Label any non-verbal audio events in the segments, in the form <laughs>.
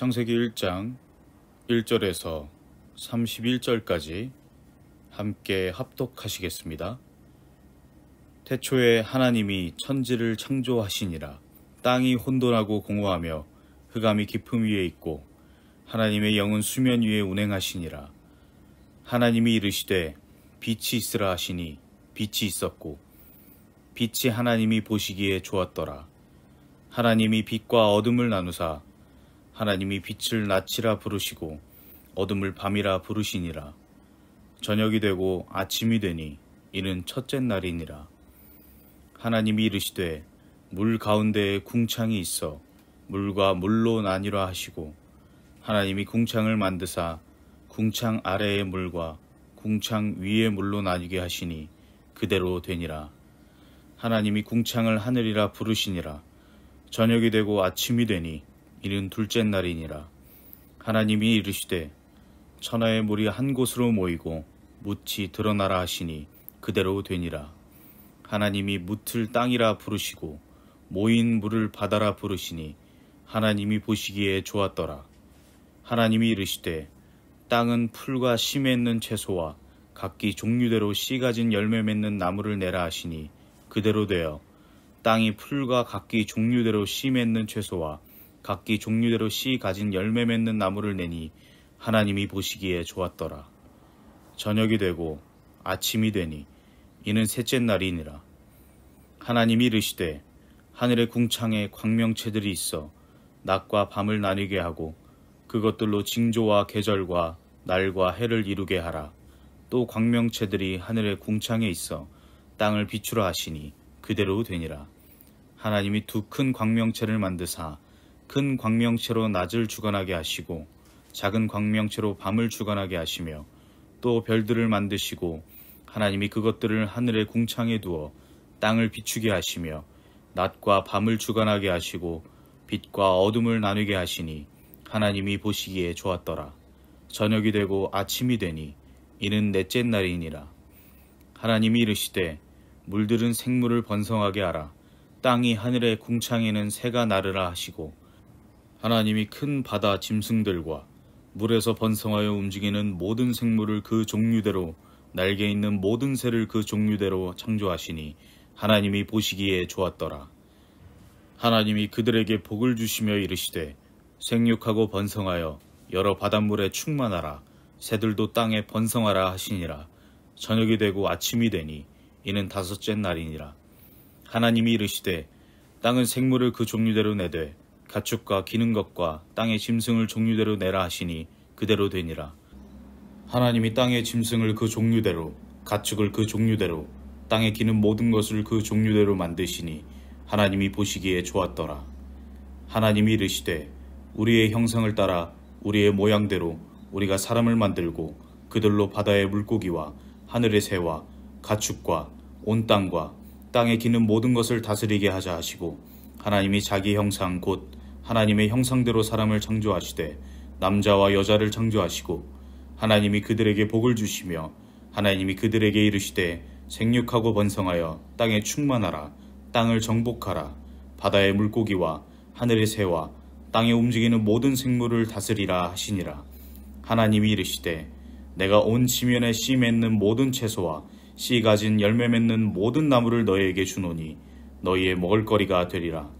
창세기 1장 1절에서 31절까지 함께 합독하시겠습니다. 태초에 하나님이 천지를 창조하시니라 땅이 혼돈하고 공허하며 흑암이 깊음 위에 있고 하나님의 영은 수면 위에 운행하시니라 하나님이 이르시되 빛이 있으라 하시니 빛이 있었고 빛이 하나님이 보시기에 좋았더라 하나님이 빛과 어둠을 나누사 하나님이 빛을 낮이라 부르시고 어둠을 밤이라 부르시니라. 저녁이 되고 아침이 되니 이는 첫째 날이니라. 하나님이 이르시되 물 가운데에 궁창이 있어 물과 물로 나뉘라 하시고 하나님이 궁창을 만드사 궁창 아래의 물과 궁창 위의 물로 나뉘게 하시니 그대로 되니라. 하나님이 궁창을 하늘이라 부르시니라. 저녁이 되고 아침이 되니 이는 둘째 날이니라. 하나님이 이르시되 천하의 물이 한 곳으로 모이고 묻이 드러나라 하시니 그대로 되니라. 하나님이 묻을 땅이라 부르시고 모인 물을 바다라 부르시니 하나님이 보시기에 좋았더라. 하나님이 이르시되 땅은 풀과 심에 있는 채소와 각기 종류대로 씨 가진 열매 맺는 나무를 내라 하시니 그대로 되어 땅이 풀과 각기 종류대로 씨 맺는 채소와 각기 종류대로 씨 가진 열매 맺는 나무를 내니 하나님이 보시기에 좋았더라. 저녁이 되고 아침이 되니 이는 셋째 날이니라. 하나님이 이르시되 하늘의 궁창에 광명체들이 있어 낮과 밤을 나뉘게 하고 그것들로 징조와 계절과 날과 해를 이루게 하라. 또 광명체들이 하늘의 궁창에 있어 땅을 비추라 하시니 그대로 되니라. 하나님이 두 큰 광명체를 만드사 큰 광명체로 낮을 주관하게 하시고 작은 광명체로 밤을 주관하게 하시며 또 별들을 만드시고 하나님이 그것들을 하늘의 궁창에 두어 땅을 비추게 하시며 낮과 밤을 주관하게 하시고 빛과 어둠을 나누게 하시니 하나님이 보시기에 좋았더라. 저녁이 되고 아침이 되니 이는 넷째 날이니라. 하나님이 이르시되 물들은 생물을 번성하게 하라. 땅이 하늘의 궁창에는 새가 나르라 하시고 하나님이 큰 바다 짐승들과 물에서 번성하여 움직이는 모든 생물을 그 종류대로 날개 있는 모든 새를 그 종류대로 창조하시니 하나님이 보시기에 좋았더라. 하나님이 그들에게 복을 주시며 이르시되 생육하고 번성하여 여러 바닷물에 충만하라 새들도 땅에 번성하라 하시니라 저녁이 되고 아침이 되니 이는 다섯째 날이니라 하나님이 이르시되 땅은 생물을 그 종류대로 내되 가축과 기는 것과 땅의 짐승을 종류대로 내라 하시니 그대로 되니라. 하나님이 땅의 짐승을 그 종류대로 가축을 그 종류대로 땅에 기는 모든 것을 그 종류대로 만드시니 하나님이 보시기에 좋았더라. 하나님이 이르시되 우리의 형상을 따라 우리의 모양대로 우리가 사람을 만들고 그들로 바다의 물고기와 하늘의 새와 가축과 온 땅과 땅에 기는 모든 것을 다스리게 하자 하시고 하나님이 자기 형상 곧 하나님의 형상대로 사람을 창조하시되 남자와 여자를 창조하시고 하나님이 그들에게 복을 주시며 하나님이 그들에게 이르시되 생육하고 번성하여 땅에 충만하라 땅을 정복하라 바다의 물고기와 하늘의 새와 땅에 움직이는 모든 생물을 다스리라 하시니라 하나님이 이르시되 내가 온 지면에 씨 맺는 모든 채소와 씨 가진 열매 맺는 모든 나무를 너희에게 주노니 너희의 먹을 거리가 되리라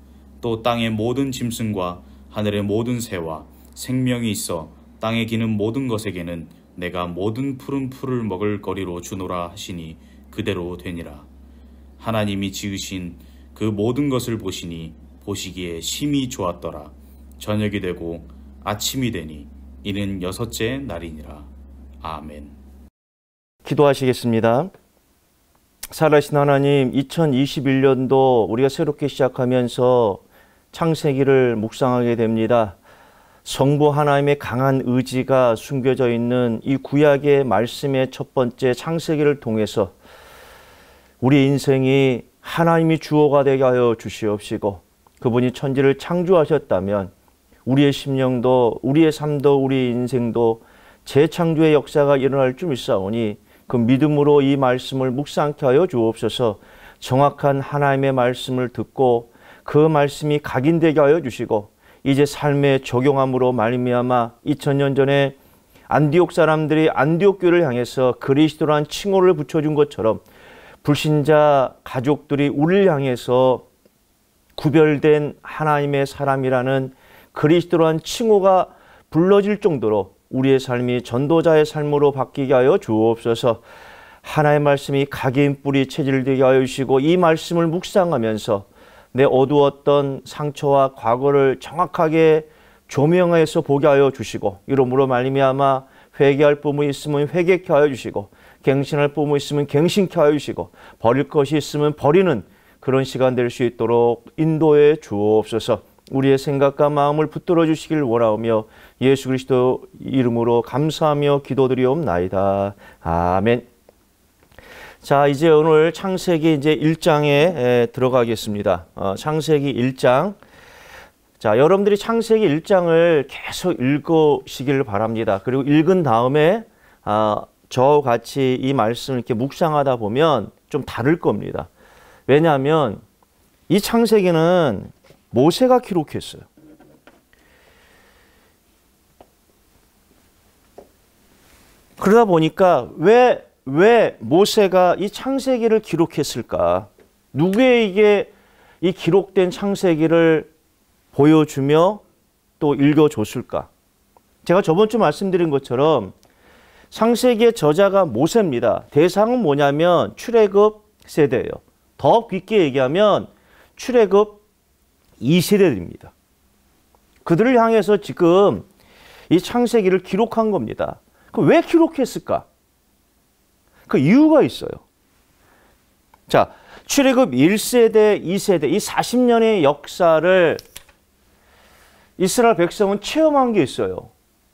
또 땅의 모든 짐승과 하늘의 모든 새와 생명이 있어 땅에 기는 모든 것에게는 내가 모든 푸른 풀을 먹을 거리로 주노라 하시니 그대로 되니라. 하나님이 지으신 그 모든 것을 보시니 보시기에 심히 좋았더라. 저녁이 되고 아침이 되니 이는 여섯째 날이니라. 아멘. 기도하시겠습니다. 살아신 하나님, 2021년도 우리가 새롭게 시작하면서 창세기를 묵상하게 됩니다. 성부 하나님의 강한 의지가 숨겨져 있는 이 구약의 말씀의 첫 번째 창세기를 통해서 우리 인생이 하나님이 주어가 되게 하여 주시옵시고 그분이 천지를 창조하셨다면 우리의 심령도 우리의 삶도 우리 인생도 재창조의 역사가 일어날 줄 믿사오니 그 믿음으로 이 말씀을 묵상케 하여 주옵소서 정확한 하나님의 말씀을 듣고 그 말씀이 각인되게 하여 주시고 이제 삶에 적용함으로 말미암아 2000년 전에 안디옥 사람들이 안디옥 교를 향해서 그리스도란 칭호를 붙여준 것처럼 불신자 가족들이 우리를 향해서 구별된 하나님의 사람이라는 그리스도란 칭호가 불러질 정도로 우리의 삶이 전도자의 삶으로 바뀌게 하여 주옵소서. 하나의 말씀이 각인 뿌리 체질되게 하여 주시고 이 말씀을 묵상하면서 내 어두웠던 상처와 과거를 정확하게 조명하여서 보게 하여 주시고 이러므로 말미암아 회개할 뿜이 있으면 회개케 하여 주시고 갱신할 뿜이 있으면 갱신케 하여 주시고 버릴 것이 있으면 버리는 그런 시간 될 수 있도록 인도해 주옵소서. 우리의 생각과 마음을 붙들어 주시길 원하오며 예수 그리스도 이름으로 감사하며 기도드리옵나이다. 아멘. 자, 이제 오늘 창세기 이제 1장에 들어가겠습니다. 어, 창세기 1장. 자, 여러분들이 창세기 1장을 계속 읽으시기를 바랍니다. 그리고 읽은 다음에 아, 저 같이 이 말씀을 이렇게 묵상하다 보면 좀 다를 겁니다. 왜냐하면 이 창세기는 모세가 기록했어요. 그러다 보니까 왜왜 모세가 이 창세기를 기록했을까? 누구에게 이 기록된 창세기를 보여주며 또 읽어줬을까? 제가 저번 주 말씀드린 것처럼 창세기의 저자가 모세입니다. 대상은 뭐냐면 출애굽 세대예요. 더 깊게 얘기하면 출애굽 2세대입니다. 그들을 향해서 지금 이 창세기를 기록한 겁니다. 그왜 기록했을까? 그 이유가 있어요. 자, 출애굽 1세대, 2세대 이 40년의 역사를 이스라엘 백성은 체험한 게 있어요.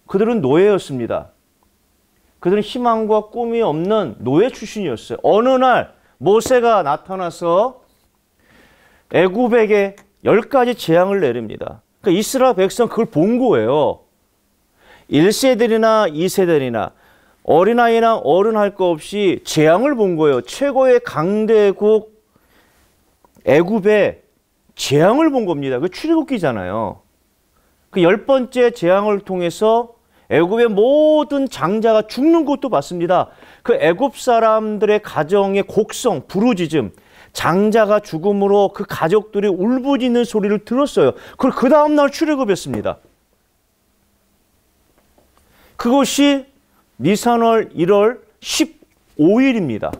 그들은 노예였습니다. 그들은 희망과 꿈이 없는 노예 출신이었어요. 어느 날 모세가 나타나서 애굽에게 열 가지 재앙을 내립니다. 그러니까 이스라엘 백성 그걸 본 거예요. 1세대나 2세대나 어린아이나 어른 할 것 없이 재앙을 본 거예요. 최고의 강대국 애굽의 재앙을 본 겁니다. 그 출애굽기잖아요. 그 열 번째 재앙을 통해서 애굽의 모든 장자가 죽는 것도 봤습니다. 그 애굽 사람들의 가정의 곡성, 부르짖음, 장자가 죽음으로 그 가족들이 울부짖는 소리를 들었어요. 그걸 그 다음 날 출애굽했습니다. 그것이 니산월 1월 15일입니다.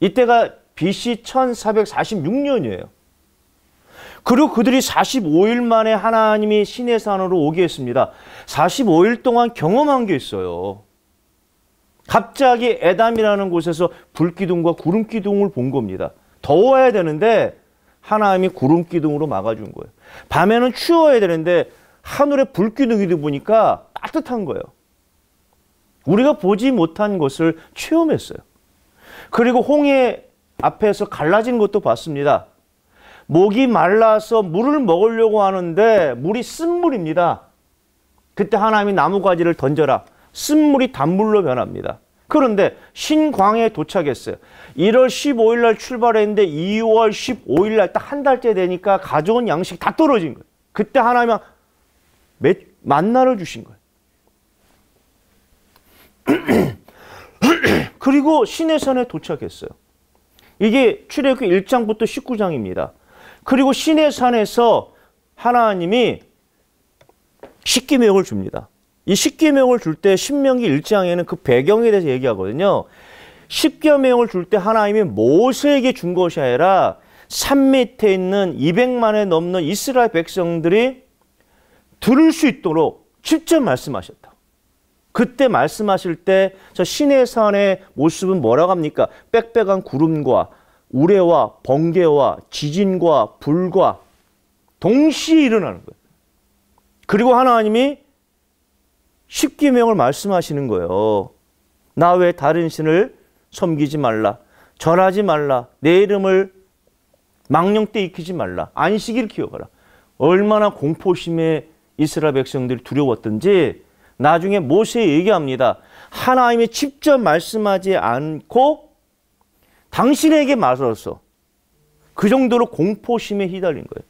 이때가 BC 1446년이에요. 그리고 그들이 45일 만에 하나님이 신의 산으로 오게 했습니다. 45일 동안 경험한 게 있어요. 갑자기 에담이라는 곳에서 불기둥과 구름기둥을 본 겁니다. 더워야 되는데 하나님이 구름기둥으로 막아준 거예요. 밤에는 추워야 되는데 하늘에 불기둥이 보니까 따뜻한 거예요. 우리가 보지 못한 것을 체험했어요. 그리고 홍해 앞에서 갈라진 것도 봤습니다. 목이 말라서 물을 먹으려고 하는데 물이 쓴물입니다. 그때 하나님이 나무가지를 던져라. 쓴물이 단물로 변합니다. 그런데 신광에 도착했어요. 1월 15일 날 출발했는데 2월 15일 날딱 한 달째 되니까 가져온 양식 다 떨어진 거예요. 그때 하나님이 만나를 주신 거예요. <clears throat> 그리고 시내산에 도착했어요. 이게 출애굽 1장부터 19장입니다. 그리고 시내산에서 하나님이 십기명을 줍니다. 이 십기명을 줄 때 신명기 1장에는 그 배경에 대해서 얘기하거든요. 십계명을 줄 때 하나님이 모세에게 준 것이 아니라 산 밑에 있는 200만에 넘는 이스라엘 백성들이 들을 수 있도록 직접 말씀하셨다. 그때 말씀하실 때 저 신의 산의 모습은 뭐라고 합니까? 빽빽한 구름과 우레와 번개와 지진과 불과 동시에 일어나는 거예요. 그리고 하나님이 십계명을 말씀하시는 거예요. 나 왜 다른 신을 섬기지 말라. 절하지 말라. 내 이름을 망령 때 익히지 말라. 안식일 키워가라 얼마나 공포심에 이스라엘 백성들이 두려웠던지 나중에 모세 얘기합니다. 하나님이 직접 말씀하지 않고 당신에게 말하서 그 정도로 공포심에 휘달린 거예요.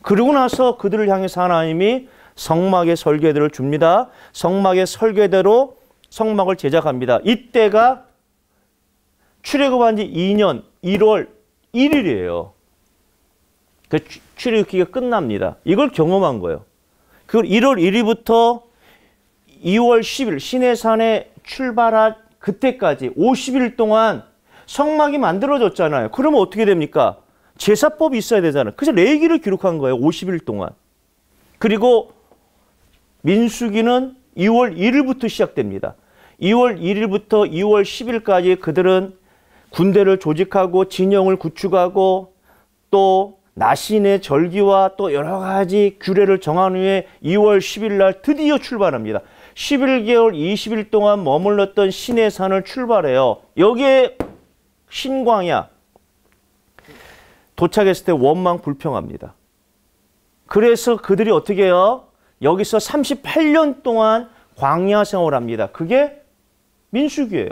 그러고 나서 그들을 향해서 하나님이 성막의 설계대를 줍니다. 성막의 설계대로 성막을 제작합니다. 이때가 출애굽한 지 2년 1월 1일이에요. 그 출애굽기가 끝납니다. 이걸 경험한 거예요. 그 1월 1일부터 2월 10일 신해산에 출발한 그때까지 50일 동안 성막이 만들어졌잖아요. 그러면 어떻게 됩니까? 제사법이 있어야 되잖아요. 그래서 레기를 기록한 거예요. 50일 동안. 그리고 민수기는 2월 1일부터 시작됩니다. 2월 1일부터 2월 10일까지 그들은 군대를 조직하고 진영을 구축하고 또 나신의 절기와 또 여러 가지 규례를 정한 후에 2월 10일 날 드디어 출발합니다. 11개월 20일 동안 머물렀던 신의 산을 출발해요. 여기에 신광야. 도착했을 때 원망 불평합니다. 그래서 그들이 어떻게 해요? 여기서 38년 동안 광야 생활합니다. 그게 민수기예요.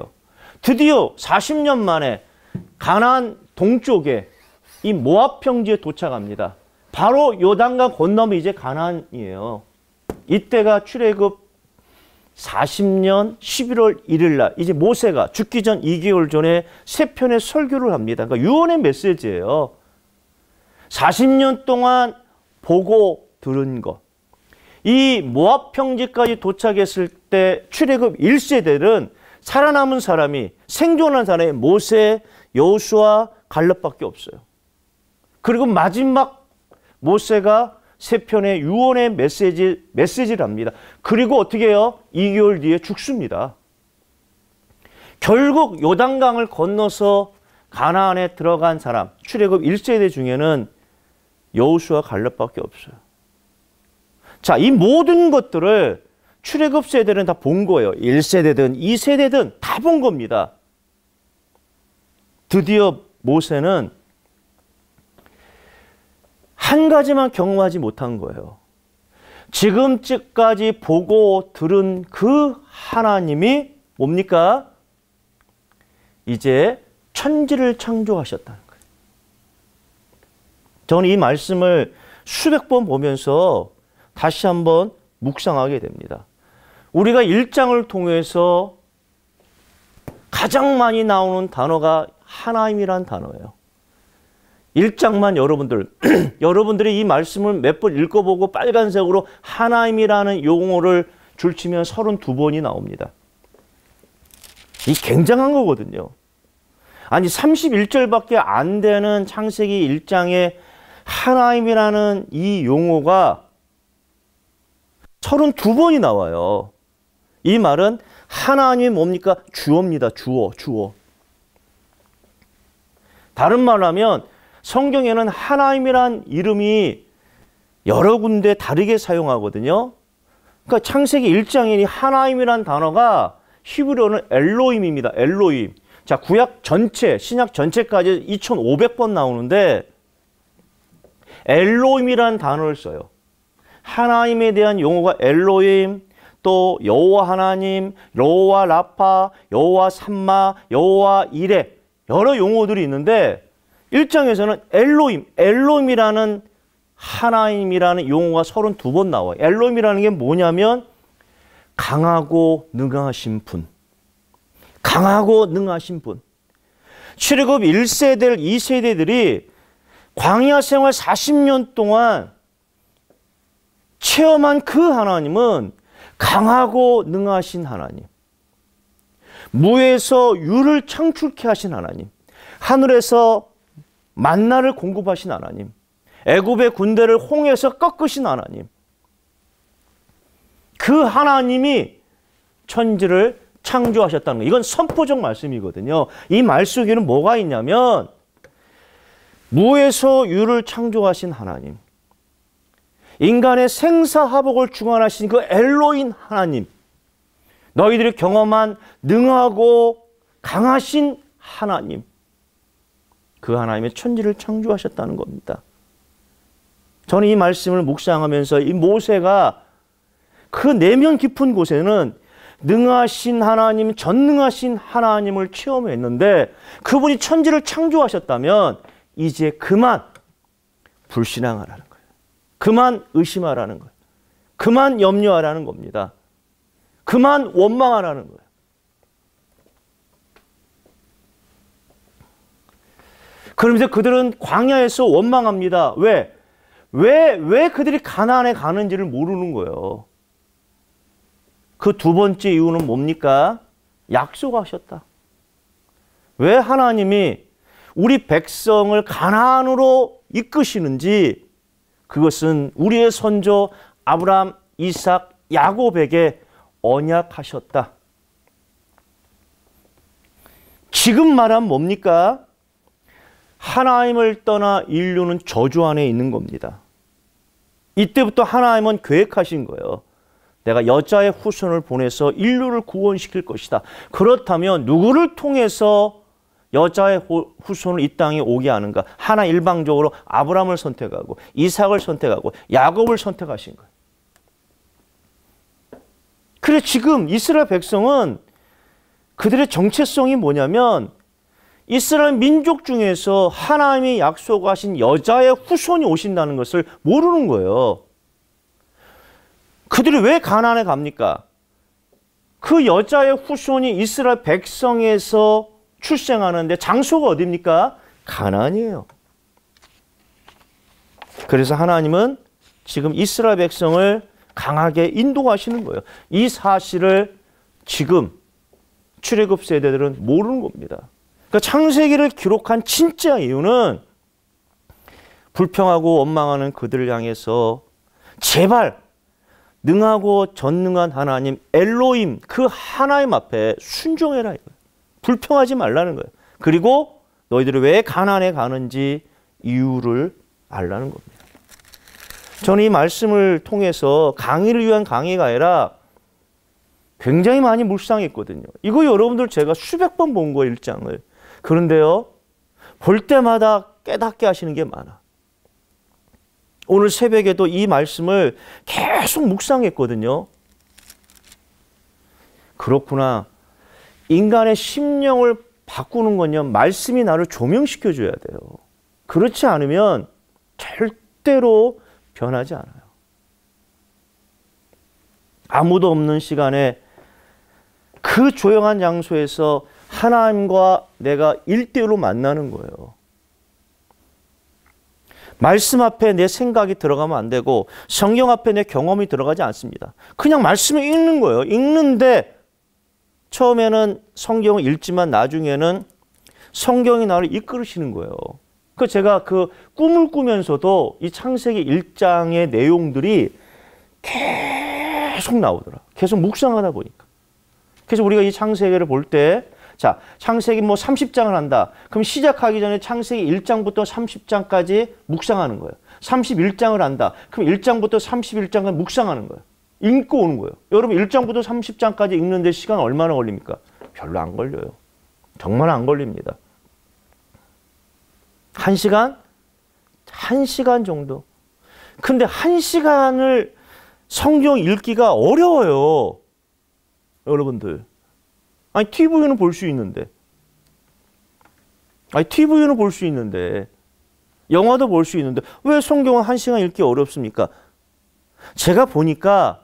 드디어 40년 만에 가나 동쪽에 이 모압 평지에 도착합니다. 바로 요단강 건너면 이제 가나이에요 이때가 출애굽 40년 11월 1일 날 이제 모세가 죽기 전 2개월 전에 세 편의 설교를 합니다. 그러니까 유언의 메시지예요. 40년 동안 보고 들은 것. 이 모압 평지까지 도착했을 때 출애굽 1세대는 살아남은 사람이 생존한 사람이 모세, 여호수아, 갈렙밖에 없어요. 그리고 마지막 모세가 세편의 유언의 메시지, 메시지랍니다. 그리고 어떻게 해요? 2개월 뒤에 죽습니다. 결국 요단강을 건너서 가나안에 들어간 사람, 출애굽 1세대 중에는 여호수와 갈렙밖에 없어요. 자, 이 모든 것들을 출애굽 세대는 다 본 거예요. 1세대든 2세대든 다 본 겁니다. 드디어 모세는 한 가지만 경험하지 못한 거예요. 지금까지 보고 들은 그 하나님이 뭡니까? 이제 천지를 창조하셨다는 거예요. 저는 이 말씀을 수백 번 보면서 다시 한번 묵상하게 됩니다. 우리가 1장을 통해서 가장 많이 나오는 단어가 하나님이란 단어예요. 1장만 여러분들 <clears throat> 여러분들이 이 말씀을 몇 번 읽어보고 빨간색으로 하나님이라는 용어를 줄치면 32번이 나옵니다. 이 굉장한 거거든요. 아니 31절밖에 안 되는 창세기 1장에 하나님이라는 이 용어가 32번이 나와요. 이 말은 하나님이 뭡니까? 주어입니다. 주어, 주어. 다른 말로 하면 성경에는 하나님이란 이름이 여러 군데 다르게 사용하거든요. 그러니까 창세기 1장에 하나님이란 단어가 히브리어는 엘로임입니다. 엘로임. 자, 구약 전체, 신약 전체까지 2,500번 나오는데 엘로임이란 단어를 써요. 하나님에 대한 용어가 엘로임, 또 여호와 하나님, 여호와 라파, 여호와 삼마, 여호와 이레 여러 용어들이 있는데 1장에서는 엘로임, 엘로임이라는 하나님이라는 용어가 32번 나와요. 엘로임이라는 게 뭐냐면 강하고 능하신 분. 강하고 능하신 분. 출애굽 1세대를 2세대들이 광야 생활 40년 동안 체험한 그 하나님은 강하고 능하신 하나님. 무에서 유를 창출케 하신 하나님. 하늘에서 만나를 공급하신 하나님, 애굽의 군대를 홍에서 꺾으신 하나님, 그 하나님이 천지를 창조하셨다는 거. 이건 선포적 말씀이거든요. 이 말 속에는 뭐가 있냐면 무에서 유를 창조하신 하나님, 인간의 생사하복을 중환하신 그 엘로인 하나님, 너희들이 경험한 능하고 강하신 하나님, 그 하나님의 천지를 창조하셨다는 겁니다. 저는 이 말씀을 묵상하면서 이 모세가 그 내면 깊은 곳에는 능하신 하나님, 전능하신 하나님을 체험했는데 그분이 천지를 창조하셨다면 이제 그만 불신앙하라는 거예요. 그만 의심하라는 거예요. 그만 염려하라는 겁니다. 그만 원망하라는 거예요. 그러면서 그들은 광야에서 원망합니다. 왜? 왜, 왜 그들이 가나에 가는지를 모르는 거예요. 그 두 번째 이유는 뭡니까? 약속하셨다. 왜 하나님이 우리 백성을 가나으로 이끄시는지 그것은 우리의 선조 아브라함, 이삭, 야곱에게 언약하셨다. 지금 말한 뭡니까? 하나님을 떠나 인류는 저주 안에 있는 겁니다. 이때부터 하나님은 계획하신 거예요. 내가 여자의 후손을 보내서 인류를 구원시킬 것이다. 그렇다면 누구를 통해서 여자의 후손을 이 땅에 오게 하는가? 하나 일방적으로 아브라함을 선택하고 이삭을 선택하고 야곱을 선택하신 거예요. 그래 지금 이스라엘 백성은 그들의 정체성이 뭐냐면 이스라엘 민족 중에서 하나님이 약속하신 여자의 후손이 오신다는 것을 모르는 거예요. 그들이 왜 가난에 갑니까? 그 여자의 후손이 이스라엘 백성에서 출생하는데 장소가 어디니까 가난이에요. 그래서 하나님은 지금 이스라엘 백성을 강하게 인도하시는 거예요. 이 사실을 지금 출애굽 세대들은 모르는 겁니다. 그러니까 창세기를 기록한 진짜 이유는 불평하고 원망하는 그들을 향해서 제발 능하고 전능한 하나님 엘로임 그 하나님 앞에 순종해라 이거예요. 불평하지 말라는 거예요. 그리고 너희들이 왜 가난에 가는지 이유를 알라는 겁니다. 저는 이 말씀을 통해서 강의를 위한 강의가 아니라 굉장히 많이 물상했거든요 이거 여러분들 제가 수백 번 본 거예요, 일장을. 그런데요, 볼 때마다 깨닫게 하시는 게 많아. 오늘 새벽에도 이 말씀을 계속 묵상했거든요. 그렇구나. 인간의 심령을 바꾸는 건요, 말씀이 나를 조명시켜 줘야 돼요. 그렇지 않으면 절대로 변하지 않아요. 아무도 없는 시간에 그 조용한 장소에서 하나님과 내가 일대일로 만나는 거예요. 말씀 앞에 내 생각이 들어가면 안 되고 성경 앞에 내 경험이 들어가지 않습니다. 그냥 말씀을 읽는 거예요. 읽는데 처음에는 성경을 읽지만 나중에는 성경이 나를 이끌으시는 거예요. 그 제가 그 꿈을 꾸면서도 이 창세기 1장의 내용들이 계속 나오더라. 계속 묵상하다 보니까. 그래서 우리가 이 창세기를 볼때 자, 창세기 뭐 30장을 한다. 그럼 시작하기 전에 창세기 1장부터 30장까지 묵상하는 거예요. 31장을 한다. 그럼 1장부터 31장까지 묵상하는 거예요. 읽고 오는 거예요. 여러분 1장부터 30장까지 읽는데 시간 얼마나 걸립니까? 별로 안 걸려요. 정말 안 걸립니다. 1시간? 1시간 정도. 근데 1시간을 성경 읽기가 어려워요. 여러분들. 아니 TV는 볼 수 있는데. 아니 TV는 볼 수 있는데. 영화도 볼 수 있는데 왜 성경은 한 시간 읽기 어렵습니까? 제가 보니까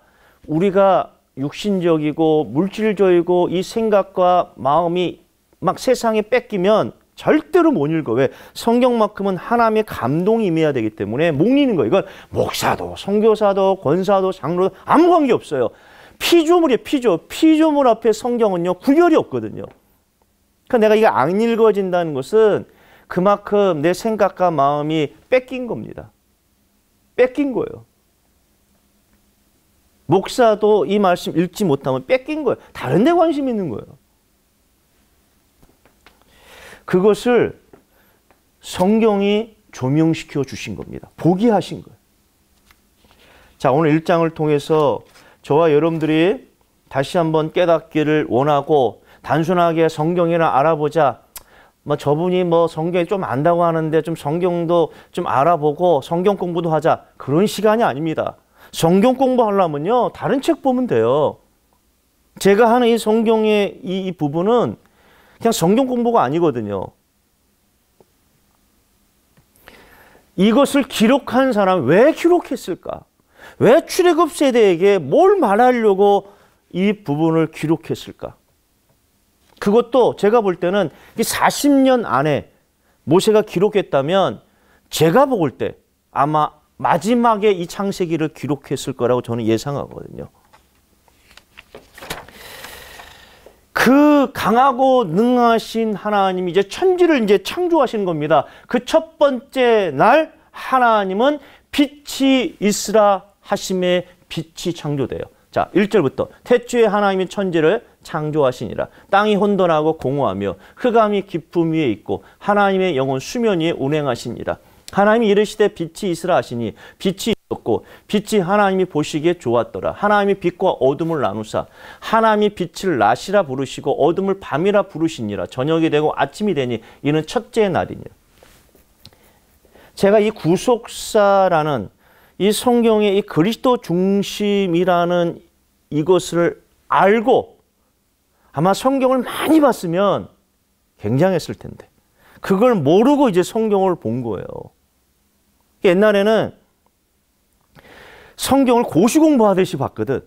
우리가 육신적이고 물질적이고 이 생각과 마음이 막 세상에 뺏기면 절대로 못 읽어. 왜? 성경만큼은 하나님의 감동이 임해야 되기 때문에 못 읽는 거예요. 이건 목사도, 성교사도, 권사도, 장로도 아무 관계 없어요. 피조물이에요. 피조. 피조물 앞에 성경은요. 구별이 없거든요. 그러니까 내가 이게 안 읽어진다는 것은 그만큼 내 생각과 마음이 뺏긴 겁니다. 뺏긴 거예요. 목사도 이 말씀 읽지 못하면 뺏긴 거예요. 다른 데 관심 있는 거예요. 그것을 성경이 조명시켜 주신 겁니다. 보기 하신 거예요. 자, 오늘 1장을 통해서 저와 여러분들이 다시 한번 깨닫기를 원하고 단순하게 성경이나 알아보자. 뭐 저분이 뭐 성경이 좀 안다고 하는데 좀 성경도 좀 알아보고 성경 공부도 하자. 그런 시간이 아닙니다. 성경 공부하려면요. 다른 책 보면 돼요. 제가 하는 이 성경의 이, 이 부분은 그냥 성경 공부가 아니거든요. 이것을 기록한 사람 왜 기록했을까? 왜 출애굽 세대에게 뭘 말하려고 이 부분을 기록했을까? 그것도 제가 볼 때는 40년 안에 모세가 기록했다면 제가 볼 때 아마 마지막에 이 창세기를 기록했을 거라고 저는 예상하거든요. 그 강하고 능하신 하나님이 이제 천지를 이제 창조하신 겁니다. 그 첫 번째 날 하나님은 빛이 있으라 하심의 빛이 창조돼요. 자, 1절부터 태초에 하나님이 천지를 창조하시니라. 땅이 혼돈하고 공허하며 흑암이 깊음 위에 있고 하나님의 영혼 수면 위에 운행하시니라. 하나님이 이르시되 빛이 있으라 하시니 빛이 있었고 빛이 하나님이 보시기에 좋았더라. 하나님이 빛과 어둠을 나누사 하나님이 빛을 낮이라 부르시고 어둠을 밤이라 부르시니라. 저녁이 되고 아침이 되니 이는 첫째 날이니라. 제가 이 구속사라는 이 성경의 이 그리스도 중심이라는 이것을 알고 아마 성경을 많이 봤으면 굉장했을 텐데 그걸 모르고 이제 성경을 본 거예요. 옛날에는 성경을 고시 공부하듯이 봤거든.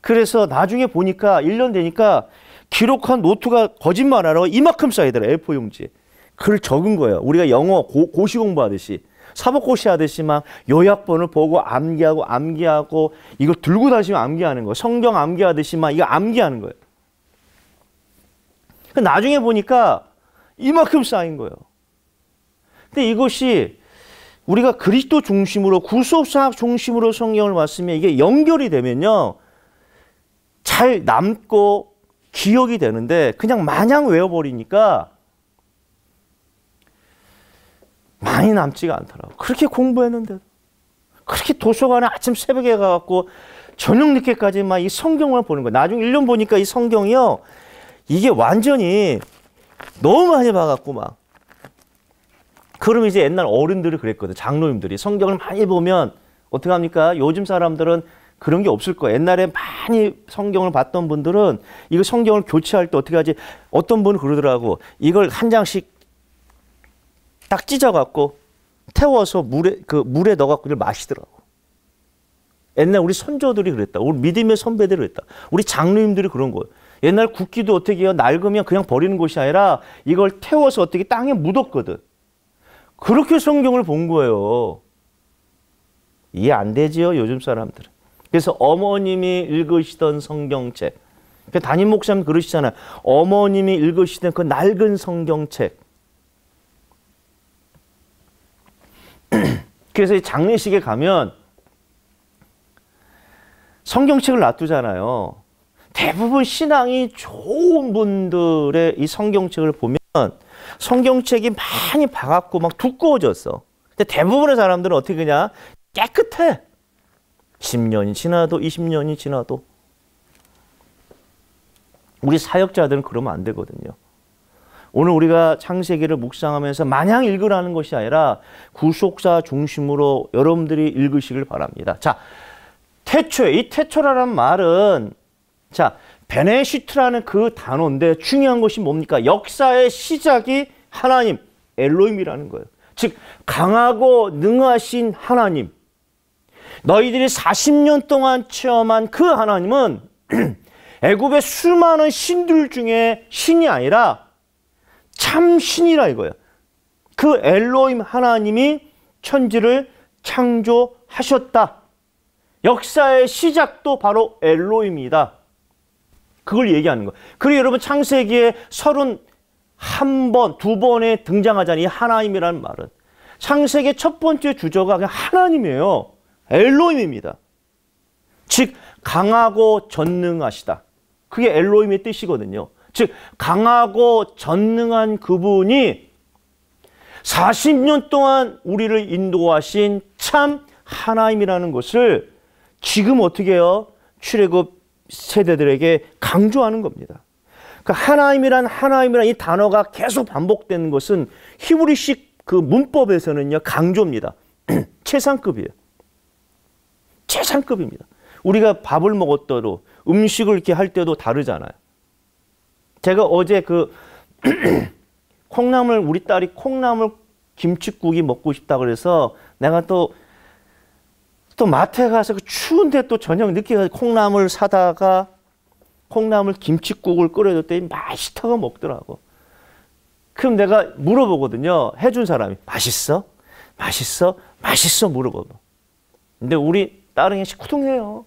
그래서 나중에 보니까 1년 되니까 기록한 노트가 거짓말 하라고 이만큼 쌓이더라. A4 용지. 글 적은 거예요. 우리가 영어 고, 고시 공부하듯이. 사복고시 하듯이 막 요약본을 보고 암기하고 암기하고 이걸 들고 다니면 암기하는 거예요. 성경 암기하듯이 막 이거 암기하는 거예요. 그러니까 나중에 보니까 이만큼 쌓인 거예요. 근데 이것이 우리가 그리스도 중심으로 구속사학 중심으로 성경을 봤으면 이게 연결이 되면요. 잘 남고 기억이 되는데 그냥 마냥 외워버리니까 많이 남지가 않더라고. 그렇게 공부했는데 그렇게 도서관에 아침 새벽에 가갖고 저녁 늦게까지 막 이 성경을 보는 거야. 나중 에 1년 보니까 이 성경이요. 이게 완전히 너무 많이 봐갖고 막. 그럼 이제 옛날 어른들이 그랬거든. 장로님들이. 성경을 많이 보면 어떻게 합니까? 요즘 사람들은 그런 게 없을 거예요. 옛날에 많이 성경을 봤던 분들은 이거 성경을 교체할 때 어떻게 하지? 어떤 분은 그러더라고. 이걸 한 장씩 딱 찢어갖고 태워서 물에 그 물에 넣어갖고 그걸 마시더라고. 옛날 우리 선조들이 그랬다. 우리 믿음의 선배들이 그랬다. 우리 장로님들이 그런 거예요. 옛날 국기도 어떻게 해요? 낡으면 그냥 버리는 것이 아니라 이걸 태워서 어떻게 땅에 묻었거든. 그렇게 성경을 본 거예요. 이해 안 되지요? 요즘 사람들은. 그래서 어머님이 읽으시던 성경책. 그 담임 목사님 그러시잖아요. 어머님이 읽으시던 그 낡은 성경책. <clears throat> 그래서 장례식에 가면 성경책을 놔두잖아요. 대부분 신앙이 좋은 분들의 이 성경책을 보면 성경책이 많이 박았고 막 두꺼워졌어. 근데 대부분의 사람들은 어떻게 그냥 깨끗해. 10년이 지나도 20년이 지나도 우리 사역자들은 그러면 안 되거든요. 오늘 우리가 창세기를 묵상하면서 마냥 읽으라는 것이 아니라 구속사 중심으로 여러분들이 읽으시길 바랍니다. 자, 태초에 이 태초라는 말은 자, 베네시트라는 그 단어인데 중요한 것이 뭡니까? 역사의 시작이 하나님 엘로임이라는 거예요. 즉 강하고 능하신 하나님. 너희들이 40년 동안 체험한 그 하나님은 <clears throat> 애굽의 수많은 신들 중에 신이 아니라 참 신이라 이거예요. 그 엘로임 하나님이 천지를 창조하셨다. 역사의 시작도 바로 엘로임이다. 그걸 얘기하는 거예요. 그리고 여러분 창세기에 31번, 두 번에 등장하자니 하나님이라는 말은 창세기 첫 번째 주저가 그냥 하나님이에요. 엘로임입니다. 즉 강하고 전능하시다. 그게 엘로임의 뜻이거든요. 즉 강하고 전능한 그분이 40년 동안 우리를 인도하신 참 하나님이라는 것을 지금 어떻게 해요? 출애굽 세대들에게 강조하는 겁니다. 그 하나님이란 하나님이란 이 단어가 계속 반복되는 것은 히브리식 그 문법에서는요 강조입니다. <clears throat> 최상급이에요. 최상급입니다. 우리가 밥을 먹었더도 음식을 이렇게 할 때도 다르잖아요. 제가 어제 그 <clears throat> 콩나물 우리 딸이 콩나물 김치국이 먹고 싶다 그래서 내가 또또 또 마트에 가서 그 추운데 또 저녁 늦게 가서 콩나물 사다가 콩나물 김치국을 끓여줬더니 맛있다고 먹더라고. 그럼 내가 물어보거든요. 해준 사람이 맛있어? 맛있어? 맛있어 물어보고. 근데 우리 딸은 식구동해요.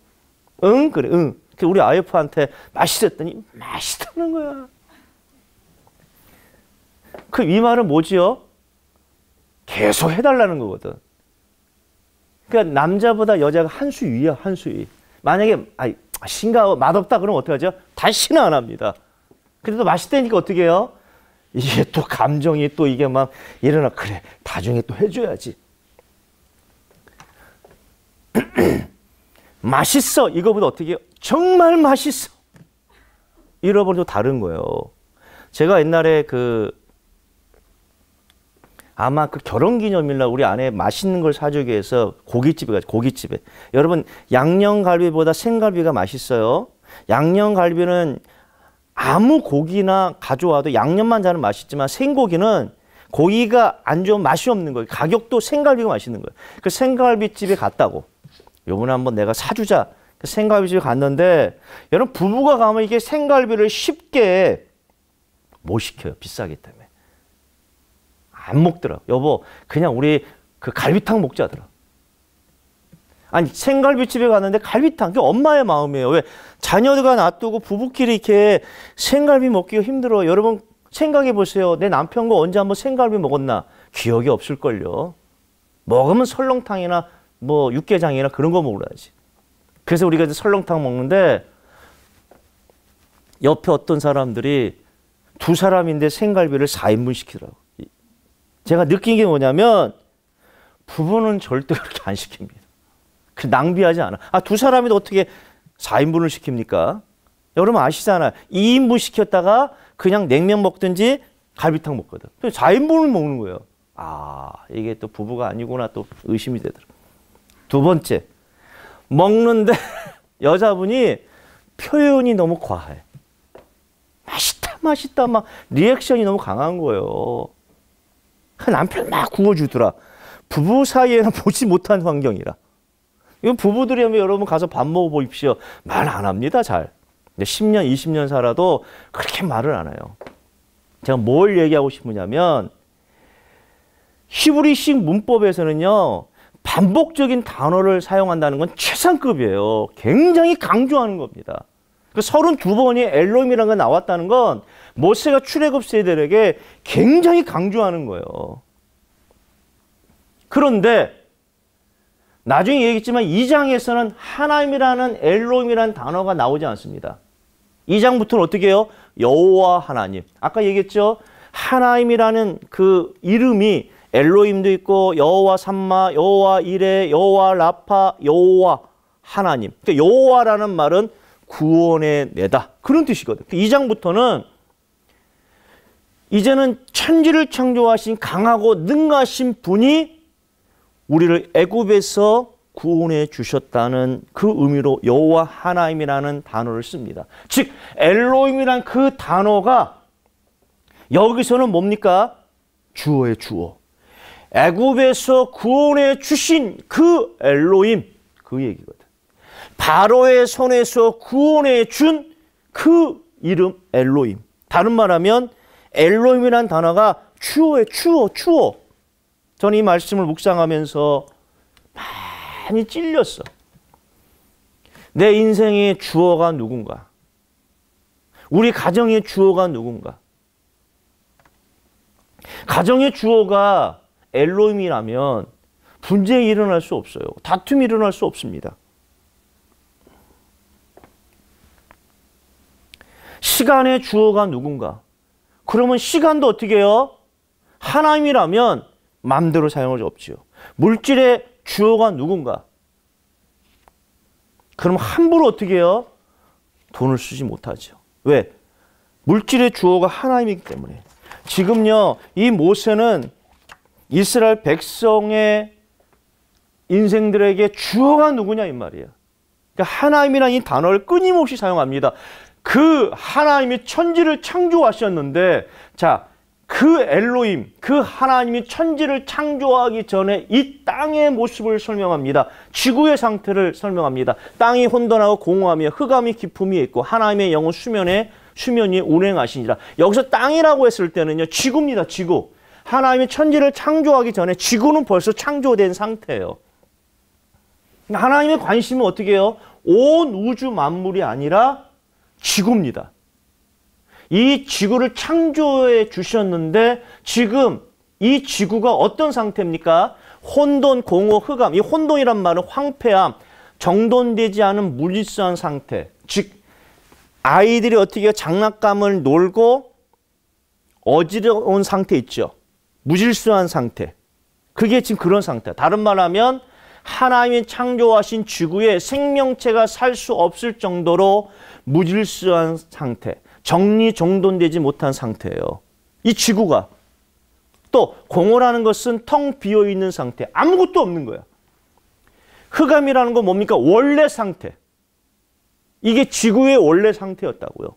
응 그래 응. 우리 아이프한테 맛있었더니 맛있다는 거야. 그 위말은 뭐지요? 계속 해달라는 거거든. 그러니까 남자보다 여자가 한 수 위야, 한 수 위. 만약에 아이, 신가 맛없다 그러면 어떻게 하죠? 다시는 안 합니다. 근데 또 맛있다니까 어떻게 해요? 이게 또 감정이 또 이게 막 일어나 그래 나중에 또 해줘야지. <clears throat> 맛있어. 이거보다 어떻게 정말 맛있어. 잃어버리고 다른 거예요. 제가 옛날에 그 아마 그 결혼 기념일날 우리 아내 맛있는 걸 사주기 위해서 고깃집에 가죠. 고깃집에. 여러분 양념갈비보다 생갈비가 맛있어요. 양념갈비는 아무 고기나 가져와도 양념만 자는 맛있지만 생고기는 고기가 안 좋은 맛이 없는 거예요. 가격도 생갈비가 맛있는 거예요. 그 생갈비집에 갔다고. 요번에 한번 내가 사주자 그 생갈비집에 갔는데 여러분 부부가 가면 이게 생갈비를 쉽게 못 시켜요 비싸기 때문에 안 먹더라 여보 그냥 우리 그 갈비탕 먹자더라 아니 생갈비집에 갔는데 갈비탕 그게 엄마의 마음이에요 왜자녀들과 놔두고 부부끼리 이렇게 생갈비 먹기가 힘들어 여러분 생각해 보세요 내 남편과 언제 한번 생갈비 먹었나 기억이 없을걸요 먹으면 설렁탕이나 뭐 육개장이나 그런 거 먹으라지. 그래서 우리가 이제 설렁탕 먹는데 옆에 어떤 사람들이 두 사람인데 생갈비를 4인분 시키더라고. 제가 느낀 게 뭐냐면 부부는 절대 그렇게 안 시킵니다. 그 낭비하지 않아. 아, 두 사람인데 어떻게 4인분을 시킵니까? 여러분 아시잖아요. 2인분 시켰다가 그냥 냉면 먹든지 갈비탕 먹거든. 4인분을 그 먹는 거예요. 아, 이게 또 부부가 아니구나 또 의심이 되더라고요. 두 번째, 먹는데 <laughs> 여자분이 표현이 너무 과해. 맛있다, 맛있다, 막 리액션이 너무 강한 거예요. 그 남편 막 구워주더라. 부부 사이에는 <laughs> 보지 못한 환경이라. 이건 부부들이면 여러분 가서 밥 먹어보십시오. 말 안 합니다, 잘. 10년, 20년 살아도 그렇게 말을 안 해요. 제가 뭘 얘기하고 싶으냐면, 히브리식 문법에서는요, 반복적인 단어를 사용한다는 건 최상급이에요. 굉장히 강조하는 겁니다. 32번이 그 엘롬이라는 게 나왔다는 건 모세가 출애굽 세대에게 굉장히 강조하는 거예요. 그런데 나중에 얘기했지만 2장에서는 하나님이라는 엘롬이라는 단어가 나오지 않습니다. 2장부터는 어떻게 해요? 여호와 하나님. 아까 얘기했죠. 하나님이라는 그 이름이 엘로임도 있고 여호와 삼마, 여호와 이레, 여호와 라파, 여호와 하나님. 그러니까 여호와라는 말은 구원의 내다 그런 뜻이거든. 이장부터는 이제는 천지를 창조하신 강하고 능하신 분이 우리를 애굽에서 구원해 주셨다는 그 의미로 여호와 하나님이라는 단어를 씁니다. 즉 엘로임이란 그 단어가 여기서는 뭡니까? 주어의 주어. 애굽에서 구원해 주신 그 엘로임 그 얘기거든. 바로의 손에서 구원해 준 그 이름 엘로임. 다른 말하면 엘로임이란 단어가 추어에 추어 추어. 저는 이 말씀을 묵상하면서 많이 찔렸어. 내 인생의 주어가 누군가? 우리 가정의 주어가 누군가? 가정의 주어가 엘로임이라면 분쟁이 일어날 수 없어요. 다툼이 일어날 수 없습니다. 시간의 주어가 누군가. 그러면 시간도 어떻게 해요? 하나님이라면 마음대로 사용할 수 없지요. 물질의 주어가 누군가. 그럼 함부로 어떻게 해요? 돈을 쓰지 못하죠. 왜? 물질의 주어가 하나님이기 때문에. 지금요, 이 모세는 이스라엘 백성의 인생들에게 주어가 누구냐 이 말이에요. 그러니까 하나님이라는 이 단어를 끊임없이 사용합니다. 그 하나님이 천지를 창조하셨는데 자, 그 엘로임, 그 하나님이 천지를 창조하기 전에 이 땅의 모습을 설명합니다. 지구의 상태를 설명합니다. 땅이 혼돈하고 공허하며 흑암이 깊음이 있고 하나님의 영은 수면에 수면 이 운행하시니라. 여기서 땅이라고 했을 때는요. 지구입니다. 지구. 하나님이 천지를 창조하기 전에 지구는 벌써 창조된 상태예요. 그러니까 하나님의 관심은 어떻게 해요? 온 우주 만물이 아니라 지구입니다. 이 지구를 창조해 주셨는데 지금 이 지구가 어떤 상태입니까? 혼돈, 공허, 흑암. 이 혼돈이란 말은 황폐함, 정돈되지 않은 물리스한 상태. 즉 아이들이 어떻게 장난감을 놀고 어지러운 상태 있죠. 무질서한 상태. 그게 지금 그런 상태 다른 말하면 하나님이 창조하신 지구에 생명체가 살 수 없을 정도로 무질서한 상태. 정리정돈되지 못한 상태예요. 이 지구가. 또 공허라는 것은 텅 비어있는 상태. 아무것도 없는 거야. 흑암이라는 건 뭡니까? 원래 상태. 이게 지구의 원래 상태였다고요.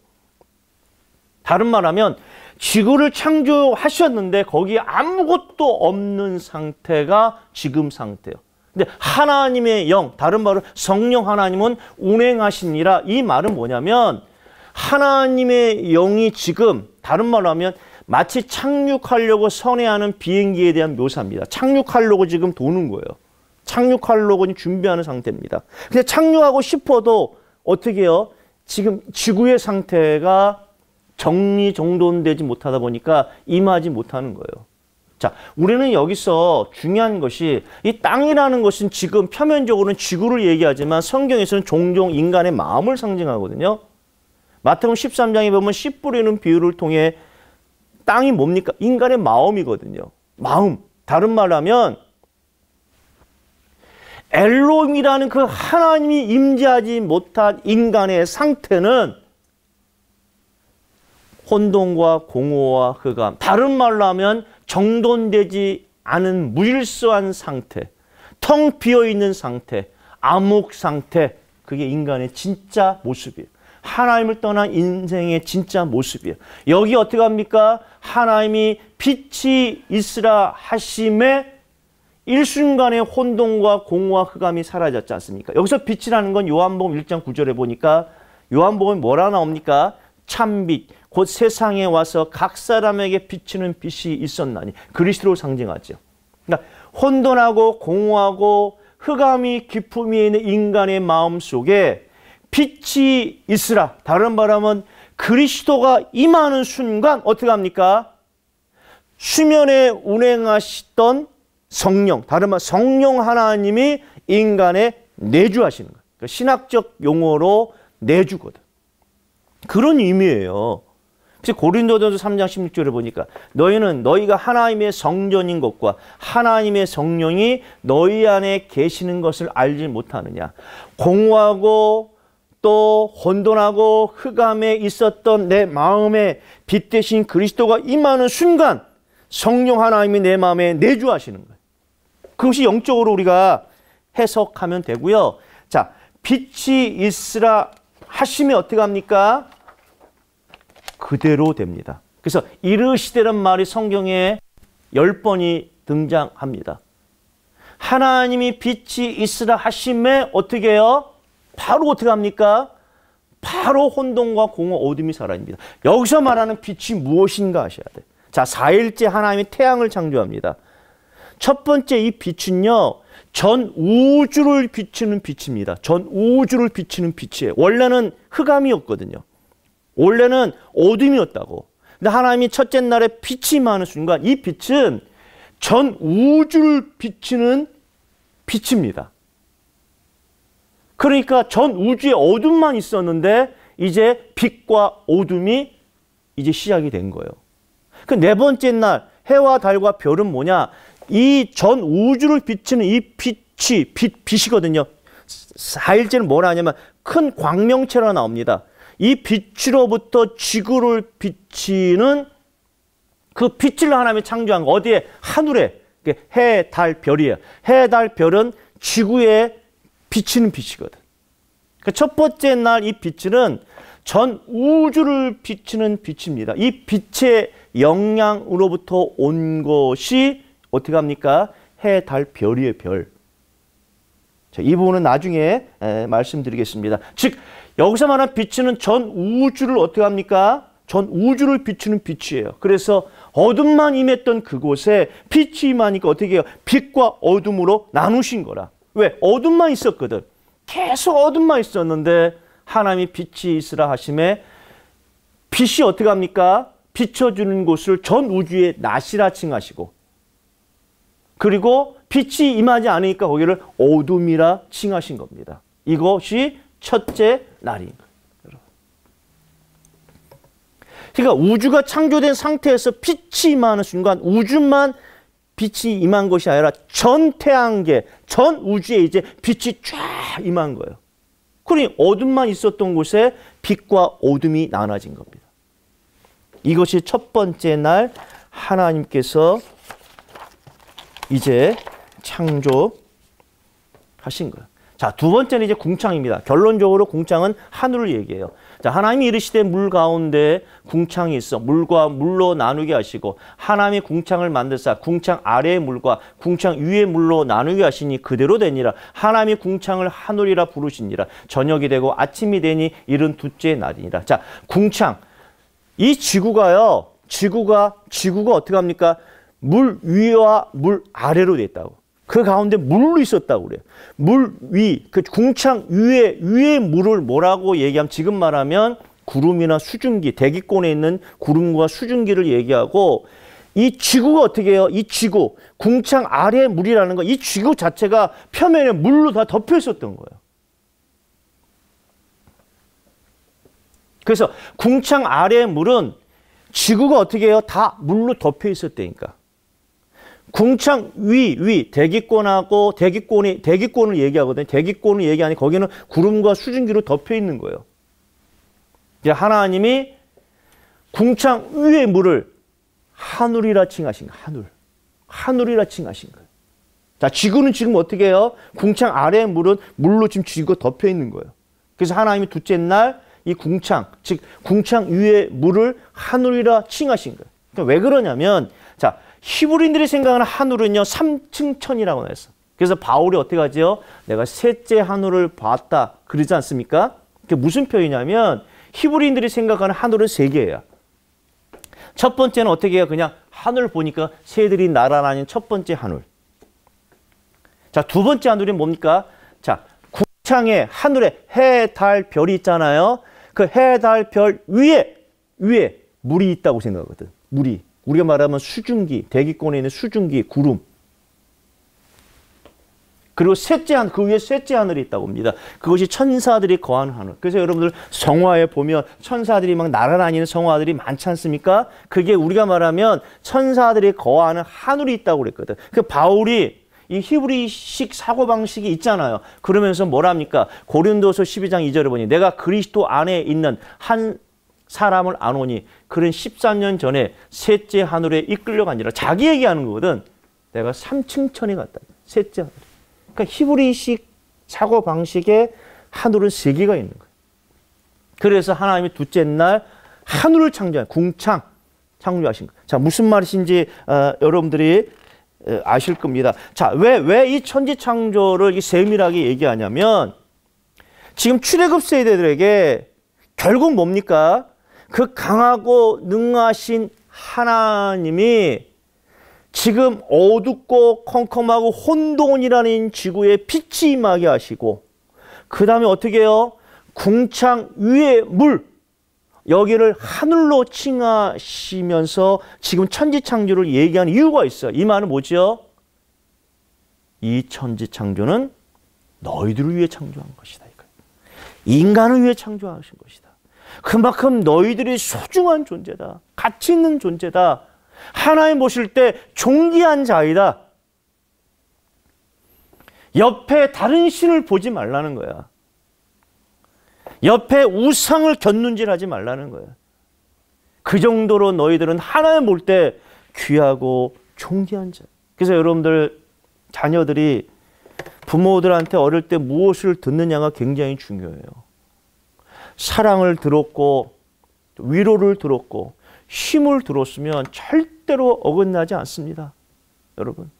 다른 말하면 지구를 창조하셨는데 거기에 아무것도 없는 상태가 지금 상태예요. 근데 하나님의 영, 다른 말로 성령 하나님은 운행하시니라 이 말은 뭐냐면 하나님의 영이 지금 다른 말로 하면 마치 착륙하려고 선회하는 비행기에 대한 묘사입니다. 착륙하려고 지금 도는 거예요. 착륙하려고 준비하는 상태입니다. 근데 착륙하고 싶어도 어떻게 해요? 지금 지구의 상태가 정리 정돈되지 못하다 보니까 임하지 못하는 거예요. 자, 우리는 여기서 중요한 것이 이 땅이라는 것은 지금 표면적으로는 지구를 얘기하지만 성경에서는 종종 인간의 마음을 상징하거든요. 마태복음 13장에 보면 씨 뿌리는 비유를 통해 땅이 뭡니까? 인간의 마음이거든요. 마음. 다른 말로 하면 엘로임이라는 그 하나님이 임재하지 못한 인간의 상태는 혼동과 공허와 흑암. 다른 말로 하면 정돈되지 않은 무질서한 상태, 텅 비어 있는 상태, 암흑 상태. 그게 인간의 진짜 모습이에요. 하나님을 떠난 인생의 진짜 모습이에요. 여기 어떻게 합니까? 하나님이 빛이 있으라 하심에 일순간의 혼돈과 공허와 흑암이 사라졌지 않습니까? 여기서 빛이라는 건 요한복음 1장 9절에 보니까 요한복음 뭐라 나옵니까? 참빛 곧 세상에 와서 각 사람에게 비치는 빛이 있었나니 그리스도를 상징하죠. 그러니까 혼돈하고 공허하고 흑암이 기품이 있는 인간의 마음 속에 빛이 있으라. 다른 바람은 그리스도가 임하는 순간 어떻게 합니까? 수면에 운행하시던 성령, 다른 말 성령 하나님이 인간에 내주하시는 거예요. 그 신학적 용어로 내주거든. 그런 의미예요. 그래서 고린도전서 3장 16절을 보니까 너희는 너희가 하나님의 성전인 것과 하나님의 성령이 너희 안에 계시는 것을 알지 못하느냐. 공허하고 또 혼돈하고 흑암에 있었던 내 마음에 빛 대신 그리스도가 임하는 순간 성령 하나님이 내 마음에 내주하시는 거예요. 그것이 영적으로 우리가 해석하면 되고요. 자, 빛이 있으라 하시면 어떻게 합니까? 그대로 됩니다. 그래서 이르시되란 말이 성경에 1번이 등장합니다. 하나님이 빛이 있으라 하심에 어떻게 해요? 바로 어떻게 합니까? 바로 혼돈과 공허 어둠이 살아입니다. 여기서 말하는 빛이 무엇인가 하셔야 돼. 자, 4일째 하나님이 태양을 창조합니다. 첫 번째 이 빛은요. 전 우주를 비추는 빛입니다. 전 우주를 비추는 빛이에요. 원래는 흑암이었거든요. 원래는 어둠이었다고. 근데 하나님이 첫째 날에 빛이 많은 순간 이 빛은 전 우주를 비치는 빛입니다. 그러니까 전 우주에 어둠만 있었는데 이제 빛과 어둠이 이제 시작이 된 거예요. 그 네 번째 날 해와 달과 별은 뭐냐? 이 전 우주를 비치는 이 빛이 빛 빛이거든요. 4일째는 뭐라 하냐면 큰 광명체로 나옵니다. 이 빛으로부터 지구를 비치는 그 빛을 하나님이 창조한 거 어디에 하늘에 해, 달, 별이에요. 해, 달, 별은 지구에 비치는 빛이거든. 그첫 그러니까 번째 날 이 빛은 전 우주를 비치는 빛입니다. 이 빛의 영향으로부터 온 것이 어떻게 합니까? 해, 달, 별이의 별. 이 부분은 나중에 말씀드리겠습니다. 즉 여기서 말한 빛은 전 우주를 어떻게 합니까? 전 우주를 비추는 빛이에요. 그래서 어둠만 임했던 그곳에 빛이 임하니까 어떻게 해요? 빛과 어둠으로 나누신 거라. 왜? 어둠만 있었거든. 계속 어둠만 있었는데 하나님이 빛이 있으라 하심에 빛이 어떻게 합니까? 비춰주는 곳을 전 우주의 낮이라 칭하시고 그리고 빛이 임하지 않으니까 거기를 어둠이라 칭하신 겁니다. 이것이 첫째 날인 그러니까 우주가 창조된 상태에서 빛이 임하는 순간 우주만 빛이 임한 것이 아니라 전 태양계, 전 우주에 이제 빛이 쫙 임한 거예요. 그러니 어둠만 있었던 곳에 빛과 어둠이 나눠진 겁니다. 이것이 첫 번째 날 하나님께서 이제 창조하신 거예요. 자, 두 번째는 이제 궁창입니다. 결론적으로 궁창은 하늘을 얘기해요. 자, 하나님이 이르시되 물 가운데 궁창이 있어 물과 물로 나누게 하시고 하나님이 궁창을 만들사 궁창 아래의 물과 궁창 위의 물로 나누게 하시니 그대로 되니라 하나님이 궁창을 하늘이라 부르시니라 저녁이 되고 아침이 되니 이른 둘째 날이니라. 자, 궁창 이 지구가요. 지구가 지구가 어떻게 합니까? 물 위와 물 아래로 돼 있다고. 그 가운데 물로 있었다고 그래요. 물 위, 그 궁창 위에, 위에 물을 뭐라고 얘기하면 지금 말하면 구름이나 수증기, 대기권에 있는 구름과 수증기를 얘기하고 이 지구가 어떻게 해요? 이 지구, 궁창 아래 물이라는 거, 이 지구 자체가 표면에 물로 다 덮여 있었던 거예요. 그래서 궁창 아래 물은 지구가 어떻게 해요? 다 물로 덮여 있었다니까. 궁창 위, 위, 대기권하고 대기권이, 대기권을 얘기하거든요. 대기권을 얘기하니 거기는 구름과 수증기로 덮여 있는 거예요. 이제 하나님이 궁창 위의 물을 하늘이라 칭하신 거예요. 하늘. 하늘이라 칭하신 거예요. 자, 지구는 지금 어떻게 해요? 궁창 아래의 물은 물로 지금 지구 덮여 있는 거예요. 그래서 하나님이 둘째 날 이 궁창, 즉 궁창 위의 물을 하늘이라 칭하신 거예요. 그러니까 왜 그러냐면 자, 히브리인들이 생각하는 하늘은요, 3층천이라고 나왔어. 그래서 바울이 어떻게 하지요? 내가 셋째 하늘을 봤다. 그러지 않습니까? 그게 무슨 표현이냐면 히브리인들이 생각하는 하늘은 세 개예요. 첫 번째는 어떻게 해요? 그냥 하늘 보니까 새들이 날아다니는 첫 번째 하늘. 자, 두 번째 하늘이 뭡니까? 자, 국창에 하늘에 해, 달, 별이 있잖아요. 그 해, 달, 별 위에 위에 물이 있다고 생각하거든. 물이. 우리가 말하면 수증기, 대기권에 있는 수증기, 구름. 그리고 셋째 하늘, 그 위에 셋째 하늘이 있다고 합니다. 그것이 천사들이 거하는 하늘. 그래서 여러분들 성화에 보면 천사들이 막 날아다니는 성화들이 많지 않습니까? 그게 우리가 말하면 천사들이 거하는 하늘이 있다고 그랬거든. 그 바울이 이 히브리식 사고방식이 있잖아요. 그러면서 뭐랍니까? 고린도서 12장 2절을 보니 내가 그리스도 안에 있는 한 사람을 안 오니 그런 13년 전에 셋째 하늘에 이끌려간지라 자기 얘기하는 거거든. 내가 3층 천에 갔다. 셋째 하늘. 그러니까 히브리식 사고 방식에 하늘은 세 개가 있는 거예요. 그래서 하나님이 둘째 날 하늘을 창조한 궁창 창조하신 거. 예요자 무슨 말이신지 어, 여러분들이 어, 아실 겁니다. 자왜 왜 이 천지 창조를 세밀하게 얘기하냐면 지금 출애굽 세대들에게 결국 뭡니까? 그 강하고 능하신 하나님이 지금 어둡고 컴컴하고 혼돈이라는 지구에 빛이 임하게 하시고 그 다음에 어떻게 해요? 궁창 위에 물 여기를 하늘로 칭하시면서 지금 천지창조를 얘기하는 이유가 있어요. 이 말은 뭐죠? 이 천지창조는 너희들을 위해 창조한 것이다. 인간을 위해 창조하신 것이다. 그만큼 너희들이 소중한 존재다. 가치 있는 존재다. 하나님 보실 때 존귀한 자이다. 옆에 다른 신을 보지 말라는 거야. 옆에 우상을 견눈질하지 말라는 거야. 그 정도로 너희들은 하나님 볼 때 귀하고 존귀한 자. 그래서 여러분들 자녀들이 부모들한테 어릴 때 무엇을 듣느냐가 굉장히 중요해요. 사랑을 들었고 위로를 들었고 힘을 들었으면 절대로 어긋나지 않습니다. 여러분.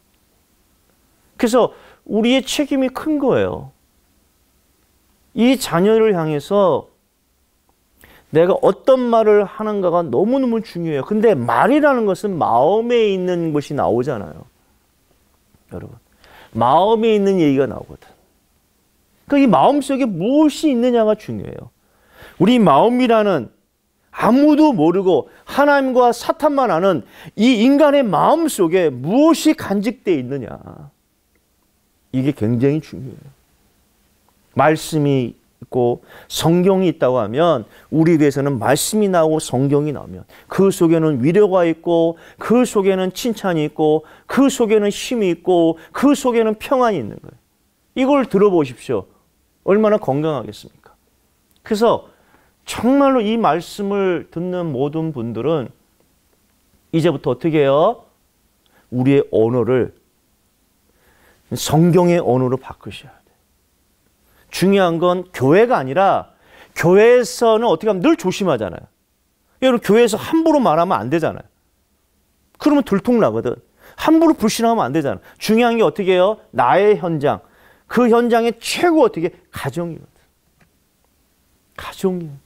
그래서 우리의 책임이 큰 거예요. 이 자녀를 향해서 내가 어떤 말을 하는가가 너무너무 중요해요. 근데 말이라는 것은 마음에 있는 것이 나오잖아요. 여러분. 마음에 있는 얘기가 나오거든. 그러니까 마음속에 무엇이 있느냐가 중요해요. 우리 마음이라는 아무도 모르고 하나님과 사탄만 아는 이 인간의 마음 속에 무엇이 간직되어 있느냐. 이게 굉장히 중요해요. 말씀이 있고 성경이 있다고 하면 우리 위해서는 말씀이 나오고 성경이 나오면 그 속에는 위로가 있고 그 속에는 칭찬이 있고 그 속에는 힘이 있고 그 속에는 평안이 있는 거예요. 이걸 들어보십시오. 얼마나 건강하겠습니까? 그래서 정말로 이 말씀을 듣는 모든 분들은 이제부터 어떻게 해요? 우리의 언어를 성경의 언어로 바꾸셔야 돼. 중요한 건 교회가 아니라 교회에서는 어떻게 하면 늘 조심하잖아요. 여러분 교회에서 함부로 말하면 안 되잖아요. 그러면 들통나거든. 함부로 불신하면 안 되잖아. 중요한 게 어떻게 해요? 나의 현장. 그 현장의 최고 어떻게? 가정이거든. 가정이요.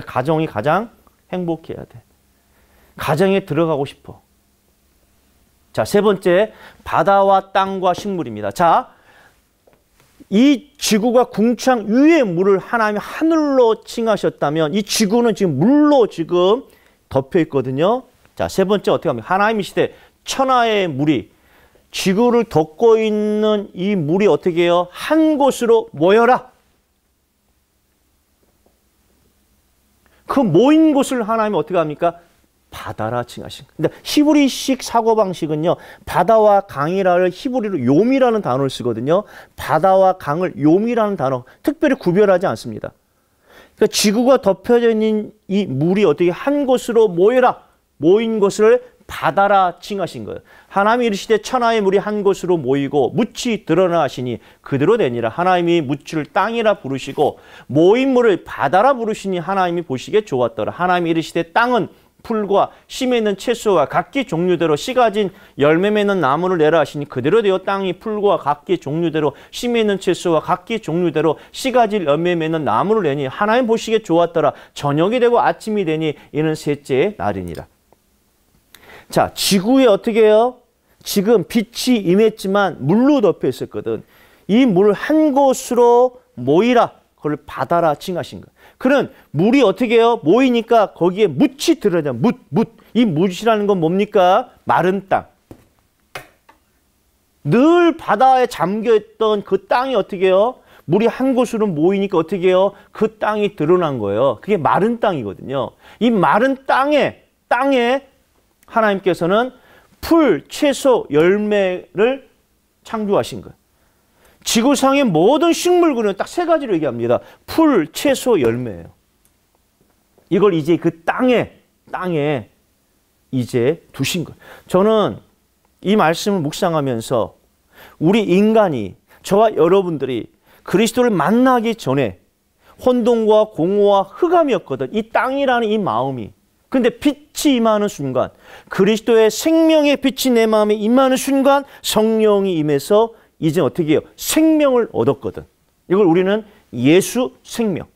가정이 가장 행복해야 돼. 가정에 들어가고 싶어. 자, 세 번째, 바다와 땅과 식물입니다. 자, 이 지구가 궁창 위에 물을 하나님 하늘로 칭하셨다면 이 지구는 지금 물로 지금 덮여 있거든요. 자, 세 번째 어떻게 합니까? 하나님의 시대 천하의 물이 지구를 덮고 있는 이 물이 어떻게 해요? 한 곳으로 모여라. 그 모인 곳을 하나님이 어떻게 합니까? 바다라 칭하신. 근데 그러니까 히브리식 사고 방식은요. 바다와 강이라를 히브리로 요미라는 단어를 쓰거든요. 바다와 강을 요미라는 단어 특별히 구별하지 않습니다. 그러니까 지구가 덮여져 있는 이 물이 어떻게 한 곳으로 모여라. 모인 것을 바다라 칭하신 것. 하나님이 이르시되 천하의 물이 한 곳으로 모이고 무치 드러나시니 그대로 되니라. 하나님이 무치를 땅이라 부르시고 모인 물을 바다라 부르시니 하나님이 보시기에 좋았더라. 하나님이 이르시되 땅은 풀과 심에 있는 채소와 각기 종류대로 씨가 진 열매 맺는 나무를 내라 하시니 그대로 되어 땅이 풀과 각기 종류대로 심에 있는 채소와 각기 종류대로 씨가 진 열매 맺는 나무를 내니 하나님 보시기에 좋았더라 저녁이 되고 아침이 되니 이는 셋째 날이니라 자, 지구에 어떻게 해요? 지금 빛이 임했지만 물로 덮여 있었거든. 이 물 한 곳으로 모이라. 그걸 바다라 칭하신 거 그는 물이 어떻게 해요? 모이니까 거기에 묻이 들어가냐. 묻, 묻. 이 묻이라는 건 뭡니까? 마른 땅. 늘 바다에 잠겨있던 그 땅이 어떻게 해요? 물이 한 곳으로 모이니까 어떻게 해요? 그 땅이 드러난 거예요. 그게 마른 땅이거든요. 이 마른 땅에, 땅에 하나님께서는 풀, 채소, 열매를 창조하신 거예요. 지구상의 모든 식물군은 딱 세 가지로 얘기합니다. 풀, 채소, 열매예요. 이걸 이제 그 땅에, 땅에 이제 두신 거 저는 이 말씀을 묵상하면서 우리 인간이, 저와 여러분들이 그리스도를 만나기 전에 혼돈과 공허와 흑암이었거든. 이 땅이라는 이 마음이. 근데 빛이 임하는 순간, 그리스도의 생명의 빛이 내 마음에 임하는 순간 성령이 임해서 이제 어떻게 해요? 생명을 얻었거든. 이걸 우리는 예수 생명.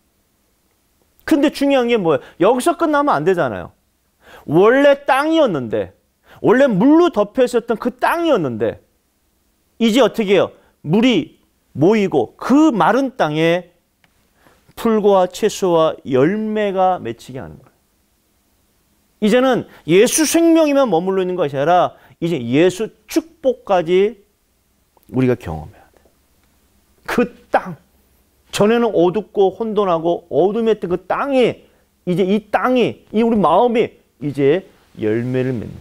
근데 중요한 게 뭐예요? 여기서 끝나면 안 되잖아요. 원래 땅이었는데, 원래 물로 덮여 있었던 그 땅이었는데, 이제 어떻게 해요? 물이 모이고 그 마른 땅에 풀과 채소와 열매가 맺히게 하는 거예요. 이제는 예수 생명이면 머물러 있는 것이 아니라 이제 예수 축복까지 우리가 경험해야 돼. 그 땅. 전에는 어둡고 혼돈하고 어둠했던 그 땅이 이제 이 땅이 이 우리 마음이 이제 열매를 맺는 거예요.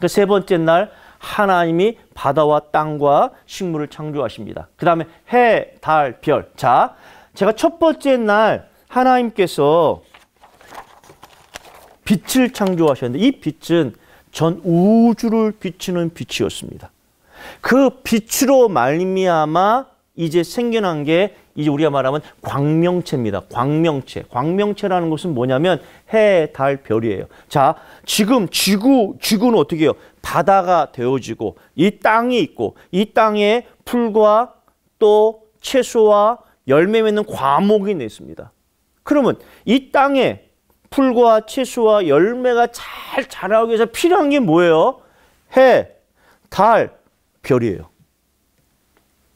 그세 번째 날 하나님이 바다와 땅과 식물을 창조하십니다. 그 다음에 해, 달, 별. 자, 제가 첫 번째 날 하나님께서 빛을 창조하셨는데 이 빛은 전 우주를 비추는 빛이었습니다. 그 빛으로 말미암아 이제 생겨난 게 이제 우리가 말하면 광명체입니다. 광명체. 광명체라는 것은 뭐냐면 해, 달, 별이에요. 자, 지금 지구 지구는 어떻게 해요? 바다가 되어지고 이 땅이 있고 이 땅에 풀과 또 채소와 열매 맺는 과목이 있습니다. 그러면 이 땅에 풀과 채소와 열매가 잘 자라기 위해서 필요한 게 뭐예요? 해, 달, 별이에요.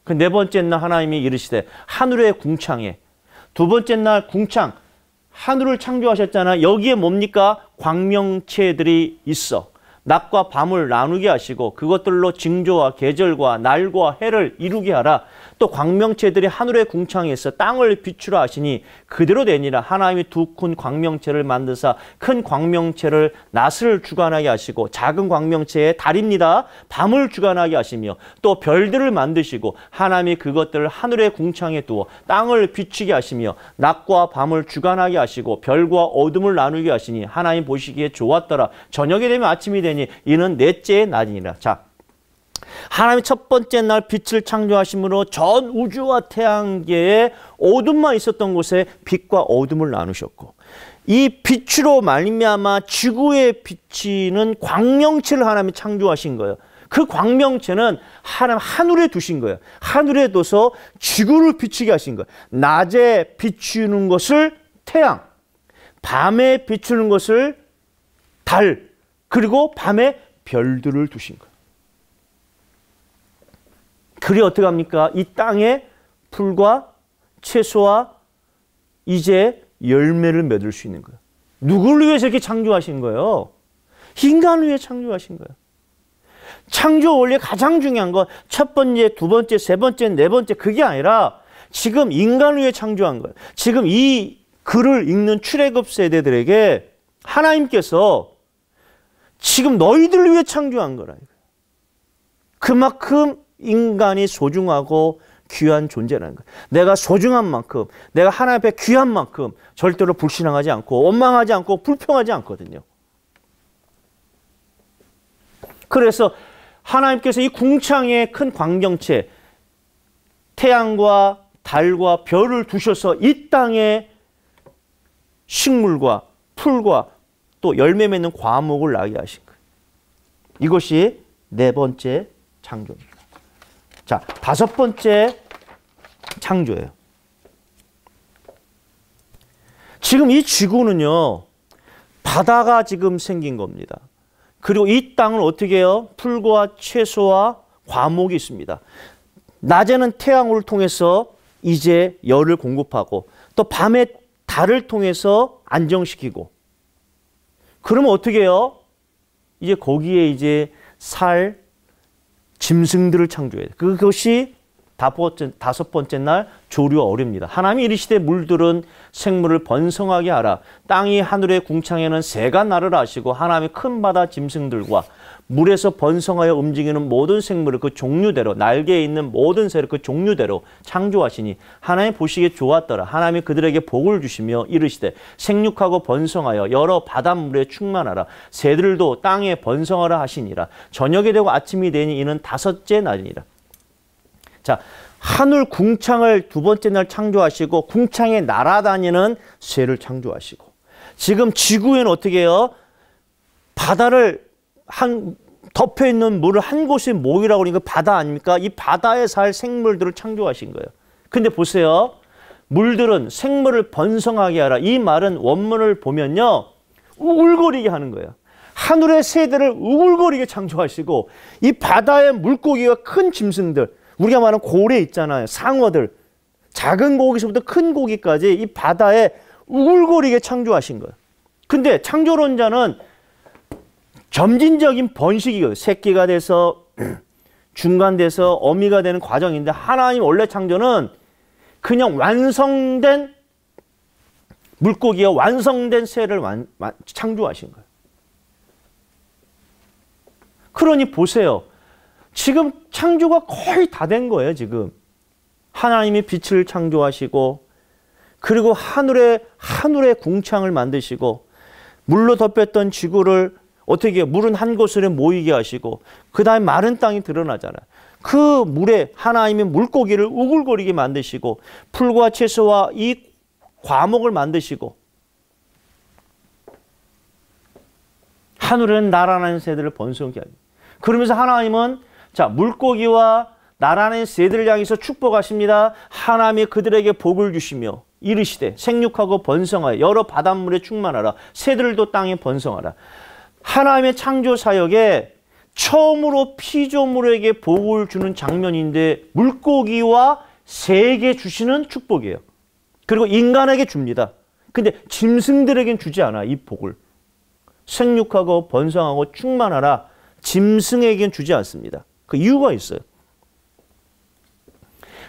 그 네 번째 날 하나님이 이르시되 하늘의 궁창에 두 번째 날 궁창 하늘을 창조하셨잖아. 여기에 뭡니까? 광명체들이 있어. 낮과 밤을 나누게 하시고 그것들로 징조와 계절과 날과 해를 이루게 하라. 또 광명체들이 하늘의 궁창에서 땅을 비추라 하시니 그대로 되니라. 하나님이 두 큰 광명체를 만드사 큰 광명체를 낮을 주관하게 하시고 작은 광명체의 달입니다. 밤을 주관하게 하시며 또 별들을 만드시고 하나님이 그것들을 하늘의 궁창에 두어 땅을 비추게 하시며 낮과 밤을 주관하게 하시고 별과 어둠을 나누게 하시니 하나님 보시기에 좋았더라. 저녁이 되면 아침이 되니 되니 이는 넷째 날이니라. 자, 하나님이 첫 번째 날 빛을 창조하심으로 전 우주와 태양계에 어둠만 있었던 곳에 빛과 어둠을 나누셨고 이 빛으로 말미암아 지구에 비치는 광명체를 하나님이 창조하신 거예요. 그 광명체는 하나님 하늘에 두신 거예요. 하늘에 둬서 지구를 비추게 하신 거예요. 낮에 비추는 것을 태양, 밤에 비추는 것을 달, 그리고 밤에 별들을 두신 거예요. 그리 어떻게 합니까? 이 땅에 풀과 채소와 이제 열매를 맺을 수 있는 거예요. 누구를 위해서 이렇게 창조하신 거예요? 인간을 위해 창조하신 거예요. 창조 원래 가장 중요한 건 첫 번째, 두 번째, 세 번째, 네 번째 그게 아니라 지금 인간을 위해 창조한 거예요. 지금 이 글을 읽는 출애굽 세대들에게 하나님께서 지금 너희들을 위해 창조한 거라. 그만큼 인간이 소중하고 귀한 존재라는 거예요. 내가 소중한 만큼, 내가 하나님 앞에 귀한 만큼 절대로 불신앙하지 않고 원망하지 않고 불평하지 않거든요. 그래서 하나님께서 이 궁창의 큰 광경체, 태양과 달과 별을 두셔서 이 땅에 식물과 풀과 또 열매 맺는 과목을 나게 하신 것. 이것이 네 번째 창조입니다. 자, 다섯 번째 창조예요. 지금 이 지구는요. 바다가 지금 생긴 겁니다. 그리고 이 땅은 어떻게 해요? 풀과 채소와 과목이 있습니다. 낮에는 태양을 통해서 이제 열을 공급하고 또 밤에 달을 통해서 안정시키고 그러면 어떻게 해요? 이제 거기에 이제 살 짐승들을 창조해 그것이 다섯 번째, 날 조류 어렵니다. 하나님이 이르시되 물들은 생물을 번성하게 하라. 땅이 하늘의 궁창에는 새가 날을 하시고 하나님이 큰 바다 짐승들과 물에서 번성하여 움직이는 모든 생물을 그 종류대로 날개에 있는 모든 새를 그 종류대로 창조하시니 하나님 보시기에 좋았더라. 하나님이 그들에게 복을 주시며 이르시되 생육하고 번성하여 여러 바닷물에 충만하라. 새들도 땅에 번성하라 하시니라. 저녁이 되고 아침이 되니 이는 다섯째 날이니라. 자, 하늘 궁창을 두 번째 날 창조하시고 궁창에 날아다니는 새를 창조하시고 지금 지구에는 어떻게 해요? 바다를 한 덮여 있는 물을 한 곳에 모이라고 그러니까 바다 아닙니까? 이 바다에 살 생물들을 창조하신 거예요. 근데 보세요. 물들은 생물을 번성하게 하라. 이 말은 원문을 보면요. 우울거리게 하는 거예요. 하늘의 새들을 우울거리게 창조하시고 이 바다의 물고기와 큰 짐승들 우리가 말하는 고래 있잖아요. 상어들 작은 고기서부터 큰 고기까지 이 바다에 우글거리게 창조하신 거예요. 근데 창조론자는 점진적인 번식이거든요. 그 새끼가 돼서 <clears throat> 중간 돼서 어미가 되는 과정인데 하나님 원래 창조는 그냥 완성된 물고기와 완성된 새를 완, 창조하신 거예요. 그러니 보세요. 지금 창조가 거의 다 된 거예요, 지금. 하나님이 빛을 창조하시고 그리고 하늘에 하늘의 궁창을 만드시고 물로 덮였던 지구를 어떻게 물은 한 곳으로 모이게 하시고 그다음 에 마른 땅이 드러나잖아요. 그 물에 하나님이 물고기를 우글거리게 만드시고 풀과 채소와 이 과목을 만드시고 하늘은 나는 새들을 번성케 하니 그러면서 하나님은 자 물고기와 나는 새들을 향해서 축복하십니다. 하나님이 그들에게 복을 주시며 이르시되 생육하고 번성하여 여러 바닷물에 충만하라. 새들도 땅에 번성하라. 하나님의 창조 사역에 처음으로 피조물에게 복을 주는 장면인데 물고기와 새에게 주시는 축복이에요. 그리고 인간에게 줍니다. 근데 짐승들에겐 주지 않아 이 복을. 생육하고 번성하고 충만하라. 짐승에겐 주지 않습니다. 그 이유가 있어요.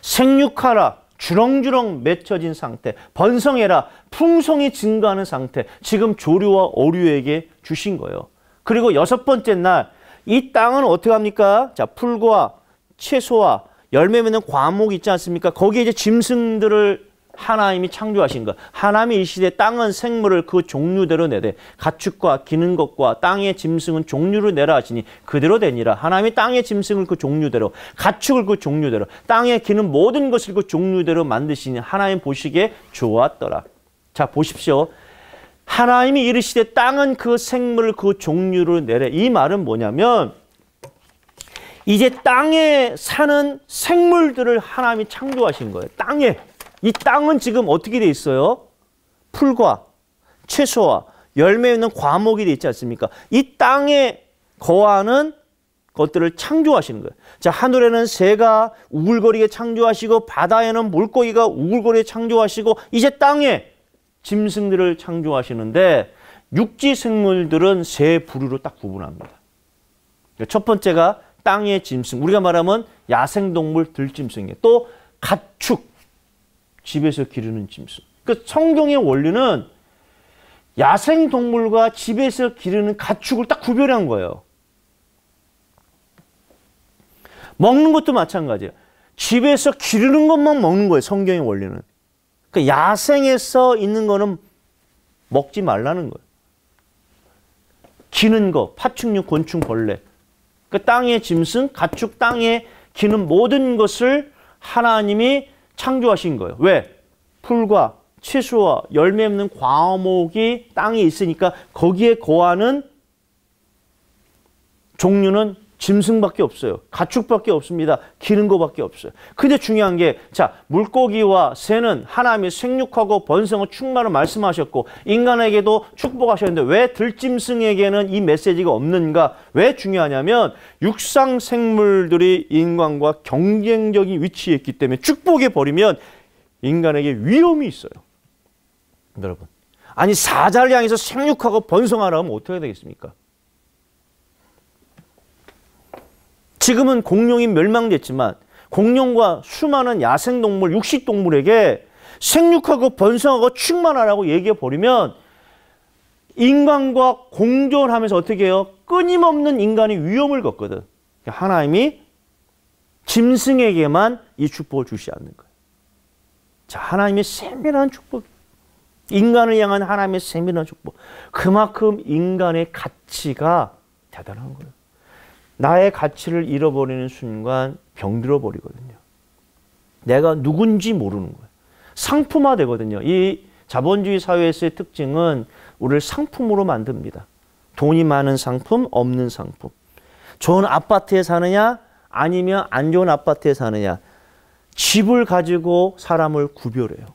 생육하라. 주렁주렁 맺혀진 상태, 번성해라, 풍성이 증가하는 상태, 지금 조류와 오류에게 주신 거예요. 그리고 여섯 번째 날, 이 땅은 어떻게 합니까? 자, 풀과 채소와 열매 맺는 과목 있지 않습니까? 거기에 이제 짐승들을 하나님이 창조하신 것. 하나님이 이 시대 땅은 생물을 그 종류대로 내되 가축과 기는 것과 땅의 짐승은 종류를 내라 하시니 그대로 되니라. 하나님이 땅의 짐승을 그 종류대로 가축을 그 종류대로 땅에 기는 모든 것을 그 종류대로 만드시니 하나님 보시기에 좋았더라. 자 보십시오. 하나님이 이르시되 땅은 그 생물을 그 종류를 내래. 이 말은 뭐냐면 이제 땅에 사는 생물들을 하나님이 창조하신 거예요. 땅에. 이 땅은 지금 어떻게 돼 있어요? 풀과 채소와 열매 있는 과목이 돼 있지 않습니까? 이 땅에 거하는 것들을 창조하시는 거예요. 자, 하늘에는 새가 우글거리게 창조하시고 바다에는 물고기가 우글거리게 창조하시고 이제 땅에 짐승들을 창조하시는데 육지 생물들은 세 부류로 딱 구분합니다. 그러니까 첫 번째가 땅의 짐승. 우리가 말하면 야생동물 들짐승이에요. 또 가축. 집에서 기르는 짐승. 그 성경의 원리는 야생동물과 집에서 기르는 가축을 딱 구별한 거예요. 먹는 것도 마찬가지예요. 집에서 기르는 것만 먹는 거예요. 성경의 원리는. 그 야생에서 있는 거는 먹지 말라는 거예요. 기는 거, 파충류, 곤충, 벌레. 그 땅의 짐승, 가축, 땅에 기는 모든 것을 하나님이 창조하신 거예요. 왜? 풀과 채수와 열매 맺는 과목이 땅에 있으니까 거기에 거하는 종류는 짐승밖에 없어요. 가축밖에 없습니다. 기른 거밖에 없어요. 근데 중요한 게, 자, 물고기와 새는 하나님이 생육하고 번성을 충만을 말씀하셨고, 인간에게도 축복하셨는데, 왜 들짐승에게는 이 메시지가 없는가? 왜 중요하냐면, 육상 생물들이 인간과 경쟁적인 위치에 있기 때문에 축복해 버리면 인간에게 위험이 있어요. 여러분. 아니, 사자를 향해서 생육하고 번성하라면 어떻게 되겠습니까? 지금은 공룡이 멸망됐지만 공룡과 수많은 야생동물, 육식동물에게 생육하고 번성하고 충만하라고 얘기해버리면 인간과 공존하면서 어떻게 해요? 끊임없는 인간이 위험을 겪거든. 그러니까 하나님이 짐승에게만 이 축복을 주시 않는 거예요. 자, 하나님의 세밀한 축복. 인간을 향한 하나님의 세밀한 축복. 그만큼 인간의 가치가 대단한 거예요. 나의 가치를 잃어버리는 순간 병들어 버리거든요. 내가 누군지 모르는 거예요. 상품화 되거든요. 이 자본주의 사회에서의 특징은 우리를 상품으로 만듭니다. 돈이 많은 상품, 없는 상품. 좋은 아파트에 사느냐, 아니면 안 좋은 아파트에 사느냐. 집을 가지고 사람을 구별해요.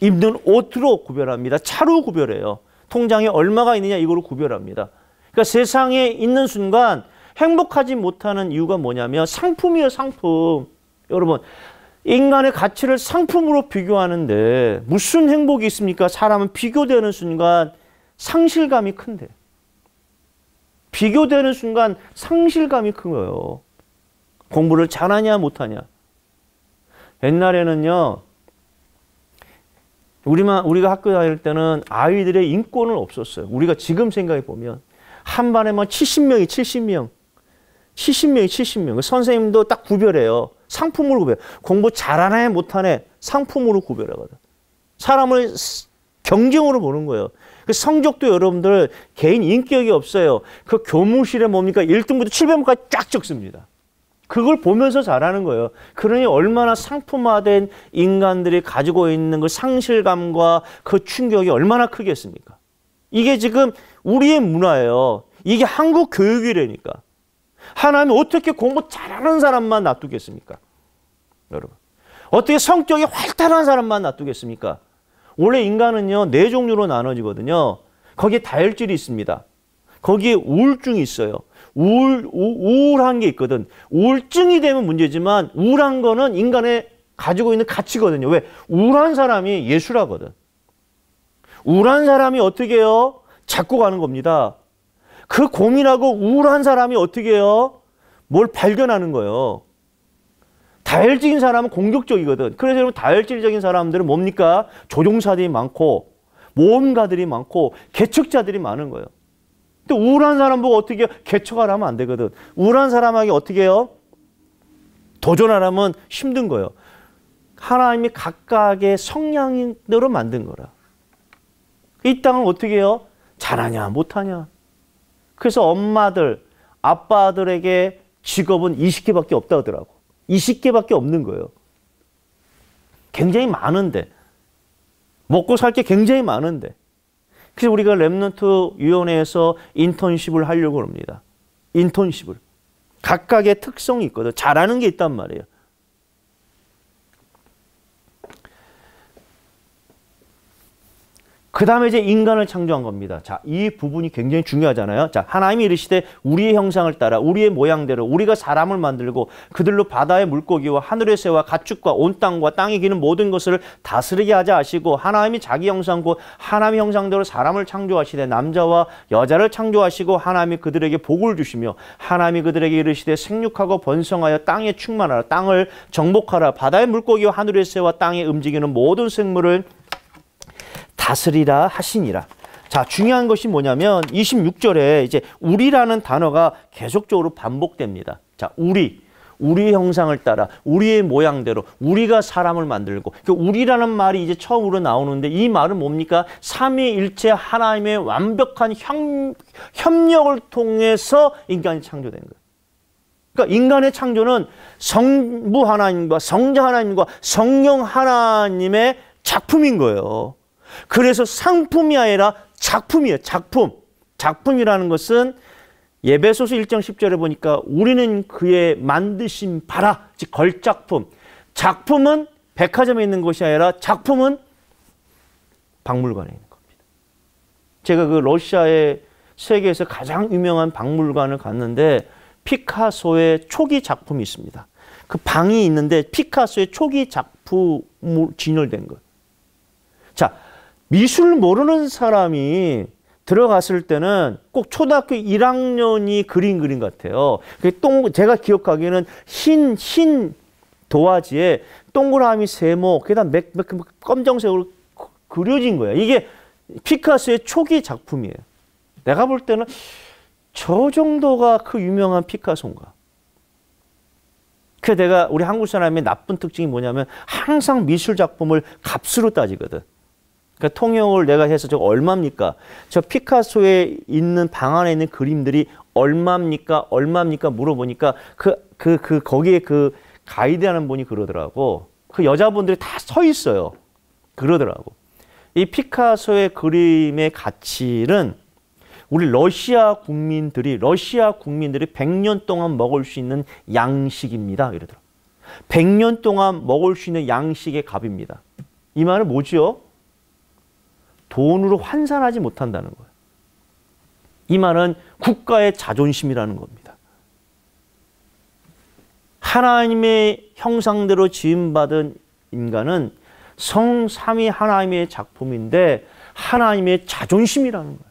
입는 옷으로 구별합니다. 차로 구별해요. 통장에 얼마가 있느냐, 이걸로 구별합니다. 그러니까 세상에 있는 순간 행복하지 못하는 이유가 뭐냐면 상품이에요, 상품. 여러분, 인간의 가치를 상품으로 비교하는데 무슨 행복이 있습니까? 사람은 비교되는 순간 상실감이 큰데. 비교되는 순간 상실감이 큰 거예요. 공부를 잘하냐 못하냐. 옛날에는요. 우리만 우리가 학교 다닐 때는 아이들의 인권은 없었어요. 우리가 지금 생각해 보면 한 반에만 70명이 70명. 70명이 70명. 그 선생님도 딱 구별해요. 상품으로 구별. 공부 잘하네, 못하네. 상품으로 구별하거든. 사람을 경쟁으로 보는 거예요. 그 성적도 여러분들 개인 인격이 없어요. 그 교무실에 뭡니까? 1등부터 700명까지 쫙 적습니다. 그걸 보면서 잘하는 거예요. 그러니 얼마나 상품화된 인간들이 가지고 있는 그 상실감과 그 충격이 얼마나 크겠습니까? 이게 지금 우리의 문화예요. 이게 한국 교육이라니까. 하나님 어떻게 공부 잘하는 사람만 놔두겠습니까? 여러분. 어떻게 성격이 활달한 사람만 놔두겠습니까? 원래 인간은요, 네 종류로 나눠지거든요. 거기에 다혈질이 있습니다. 거기에 우울증이 있어요. 우울, 우, 울한게 있거든. 우울증이 되면 문제지만 우울한 거는 인간의 가지고 있는 가치거든요. 왜? 우울한 사람이 예술하거든. 우울한 사람이 어떻게 해요? 작곡하는 겁니다. 그 고민하고 우울한 사람이 어떻게 해요? 뭘 발견하는 거예요. 다혈적인 사람은 공격적이거든. 그래서 여러분 다혈질적인 사람들은 뭡니까? 조종사들이 많고 모험가들이 많고 개척자들이 많은 거예요. 근데 우울한 사람 보고 어떻게 해요? 개척하라면 안 되거든. 우울한 사람에게 어떻게 해요? 도전하라면 힘든 거예요. 하나님이 각각의 성향대로 만든 거라. 이 땅을 어떻게 해요? 잘하냐 못하냐. 그래서 엄마들, 아빠들에게 직업은 20개밖에 없다 하더라고. 20개밖에 없는 거예요. 굉장히 많은데. 먹고 살 게 굉장히 많은데. 그래서 우리가 랩런트 위원회에서 인턴십을 하려고 합니다. 인턴십을. 각각의 특성이 있거든. 잘하는 게 있단 말이에요. 그 다음에 이제 인간을 창조한 겁니다. 자, 이 부분이 굉장히 중요하잖아요. 자, 하나님이 이르시되 우리의 형상을 따라 우리의 모양대로 우리가 사람을 만들고 그들로 바다의 물고기와 하늘의 새와 가축과 온 땅과 땅에 기는 모든 것을 다스리게 하자 하시고 하나님이 자기 형상고 하나님의 형상대로 사람을 창조하시되 남자와 여자를 창조하시고 하나님이 그들에게 복을 주시며 하나님이 그들에게 이르시되 생육하고 번성하여 땅에 충만하라 땅을 정복하라 바다의 물고기와 하늘의 새와 땅에 움직이는 모든 생물을 다스리라 하시니라. 자, 중요한 것이 뭐냐면 26절에 이제 우리라는 단어가 계속적으로 반복됩니다. 자, 우리. 우리 형상을 따라 우리의 모양대로 우리가 사람을 만들고 그 우리라는 말이 이제 처음으로 나오는데 이 말은 뭡니까? 삼위일체 하나님의 완벽한 협, 협력을 통해서 인간이 창조된 거예요. 그러니까 인간의 창조는 성부 하나님과 성자 하나님과 성령 하나님의 작품인 거예요. 그래서 상품이 아니라 작품이에요. 작품. 작품이라는 것은 예배소서 1장 10절에 보니까 우리는 그의 만드신 바라, 즉 걸작품. 작품은 백화점에 있는 것이 아니라 작품은 박물관에 있는 겁니다. 제가 그 러시아의 세계에서 가장 유명한 박물관을 갔는데 피카소의 초기 작품이 있습니다. 그 방이 있는데 피카소의 초기 작품으로 진열된 것. 자, 미술 모르는 사람이 들어갔을 때는 꼭 초등학교 1학년이 그린 그림 같아요. 그 똥 제가 기억하기에는 흰흰 도화지에 동그라미 세모 게다 맥맥 그 검정색으로 그, 그려진 거야. 이게 피카소의 초기 작품이에요. 내가 볼 때는 저 정도가 그 유명한 피카소인가. 그 내가 우리 한국 사람의 나쁜 특징이 뭐냐면 항상 미술 작품을 값으로 따지거든. 그러니까 통영을 내가 해서 저 얼마입니까? 저 피카소에 있는 방 안에 있는 그림들이 얼마입니까? 얼마입니까? 물어보니까 그, 그, 그, 거기에 그 가이드 하는 분이 그러더라고. 그 여자분들이 다 서 있어요. 그러더라고. 이 피카소의 그림의 가치는 우리 러시아 국민들이, 러시아 국민들이 100년 동안 먹을 수 있는 양식입니다. 이러더라고. 100년 동안 먹을 수 있는 양식의 값입니다. 이 말은 뭐지요? 돈으로 환산하지 못한다는 거예요. 이 말은 국가의 자존심이라는 겁니다. 하나님의 형상대로 지음받은 인간은 성삼위 하나님의 작품인데 하나님의 자존심이라는 거예요.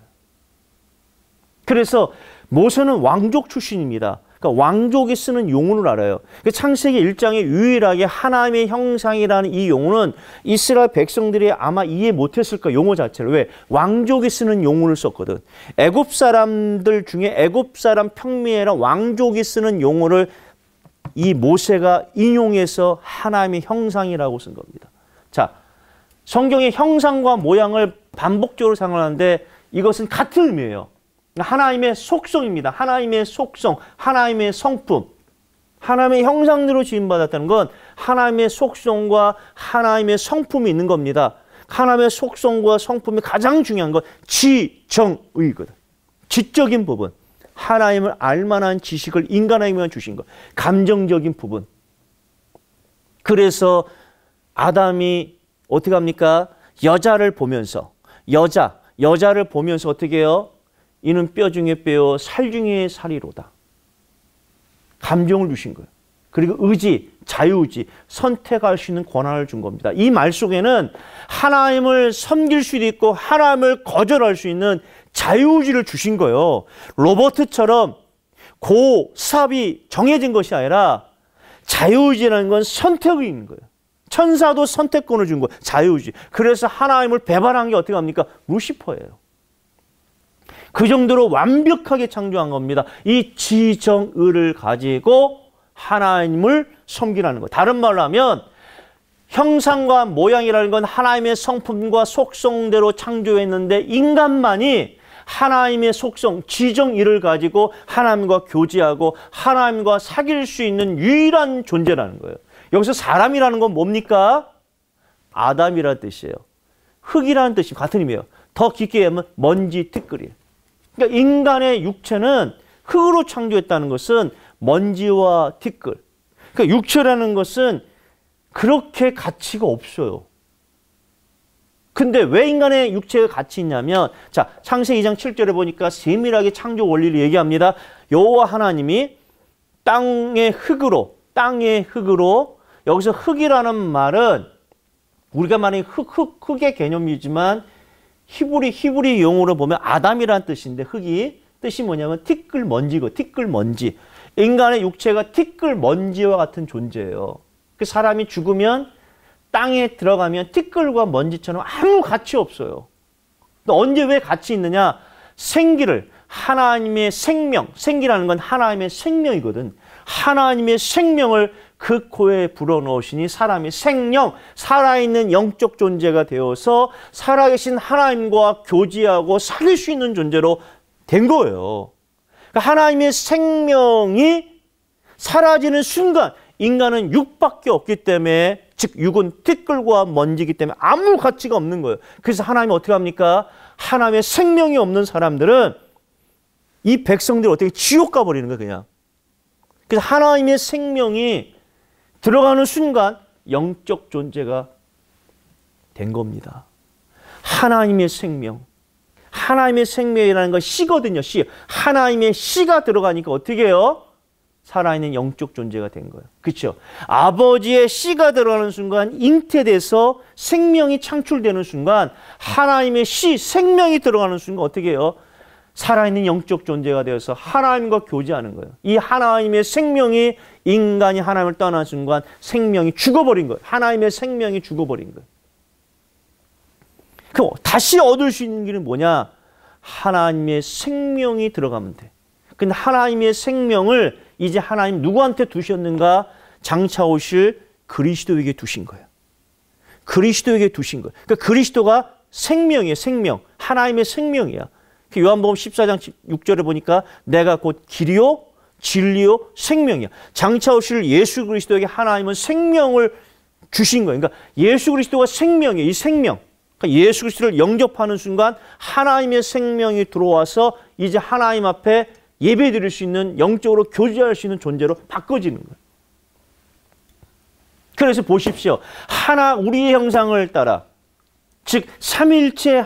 그래서 모세는 왕족 출신입니다. 그러니까 왕족이 쓰는 용어를 알아요. 그 창세기 1장에 유일하게 하나님의 형상이라는 이 용어는 이스라엘 백성들이 아마 이해 못했을 까 용어 자체를 왜 왕족이 쓰는 용어를 썼거든. 애굽 사람들 중에 애굽 사람 평미에라 왕족이 쓰는 용어를 이 모세가 인용해서 하나님의 형상이라고 쓴 겁니다. 자, 성경의 형상과 모양을 반복적으로 상언하는데 이것은 같은 의미예요. 하나님의 속성입니다. 하나님의 속성, 하나님의 성품. 하나님의 형상대로 지음받았다는 건 하나님의 속성과 하나님의 성품이 있는 겁니다. 하나님의 속성과 성품이 가장 중요한 건 지정의거든. 지적인 부분. 하나님을 알만한 지식을 인간에게만 주신 것. 감정적인 부분. 그래서 아담이 어떻게 합니까? 여자를 보면서 여자, 여자를 보면서 어떻게 해요? 이는 뼈 중에 뼈요 살 중에 살이로다. 감정을 주신 거예요. 그리고 의지, 자유의지, 선택할 수 있는 권한을 준 겁니다. 이 말 속에는 하나님을 섬길 수도 있고 하나님을 거절할 수 있는 자유의지를 주신 거예요. 로버트처럼 고, 삽이 정해진 것이 아니라 자유의지라는 건 선택이 있는 거예요. 천사도 선택권을 준 거예요. 자유의지. 그래서 하나님을 배반한 게 어떻게 합니까? 루시퍼예요. 그 정도로 완벽하게 창조한 겁니다. 이 지정의를 가지고 하나님을 섬기라는 거. 다른 말로 하면 형상과 모양이라는 건 하나님의 성품과 속성대로 창조했는데 인간만이 하나님의 속성, 지정의를 가지고 하나님과 교제하고 하나님과 사귈 수 있는 유일한 존재라는 거예요. 여기서 사람이라는 건 뭡니까? 아담이라는 뜻이에요. 흙이라는 뜻이 같은 의미예요. 더 깊게 하면 먼지 티끌이에요. 그러니까 인간의 육체는 흙으로 창조했다는 것은 먼지와 티끌. 그러니까 육체라는 것은 그렇게 가치가 없어요. 근데 왜 인간의 육체가 가치 있냐면 자, 창세기 2장 7절에 보니까 세밀하게 창조 원리를 얘기합니다. 여호와 하나님이 땅의 흙으로 땅의 흙으로 여기서 흙이라는 말은 우리가 많이 흙, 흙, 흙의 개념이지만 히브리 히브리 용어로 보면 아담이라는 뜻인데 흙이 뜻이 뭐냐면 티끌 먼지고 티끌 먼지. 인간의 육체가 티끌 먼지와 같은 존재예요. 그 사람이 죽으면 땅에 들어가면 티끌과 먼지처럼 아무 가치 없어요. 언제 왜 가치 있느냐? 생기를 하나님의 생명, 생기라는 건 하나님의 생명이거든. 하나님의 생명을 그 코에 불어넣으시니 사람이 생명, 살아있는 영적 존재가 되어서 살아계신 하나님과 교제하고 살릴 수 있는 존재로 된 거예요. 그러니까 하나님의 생명이 사라지는 순간 인간은 육밖에 없기 때문에 즉 육은 티끌과 먼지기 때문에 아무 가치가 없는 거예요. 그래서 하나님이 어떻게 합니까? 하나님의 생명이 없는 사람들은 이백성들 어떻게 지옥 가버리는 거예요, 그냥. 그래서 하나님의 생명이 들어가는 순간 영적 존재가 된 겁니다. 하나님의 생명. 하나님의 생명이라는 건 씨거든요. 씨. 하나님의 씨가 들어가니까 어떻게 해요? 살아있는 영적 존재가 된 거예요. 그렇죠? 아버지의 씨가 들어가는 순간 잉태돼서 생명이 창출되는 순간 하나님의 씨, 생명이 들어가는 순간 어떻게 해요? 살아있는 영적 존재가 되어서 하나님과 교제하는 거예요. 이 하나님의 생명이 인간이 하나님을 떠난 순간 생명이 죽어버린 거예요. 하나님의 생명이 죽어버린 거예요. 그럼 다시 얻을 수 있는 길은 뭐냐? 하나님의 생명이 들어가면 돼. 근데 하나님의 생명을 이제 하나님 누구한테 두셨는가? 장차 오실 그리스도에게 두신 거예요. 그리스도에게 두신 거예요. 그러니까 그리스도가 생명이에요, 생명. 하나님의 생명이야. 그 요한복음 14장 6절에 보니까 내가 곧 길이요, 진리요 생명이야. 장차 오실 예수 그리스도에게 하나님은 생명을 주신 거예요. 그러니까 예수 그리스도가 생명이에요. 이 생명. 그러니까 예수 그리스도를 영접하는 순간 하나님의 생명이 들어와서 이제 하나님 앞에 예배 드릴 수 있는 영적으로 교제할 수 있는 존재로 바꿔지는 거예요. 그래서 보십시오. 하나 우리의 형상을 따라 즉 삼일체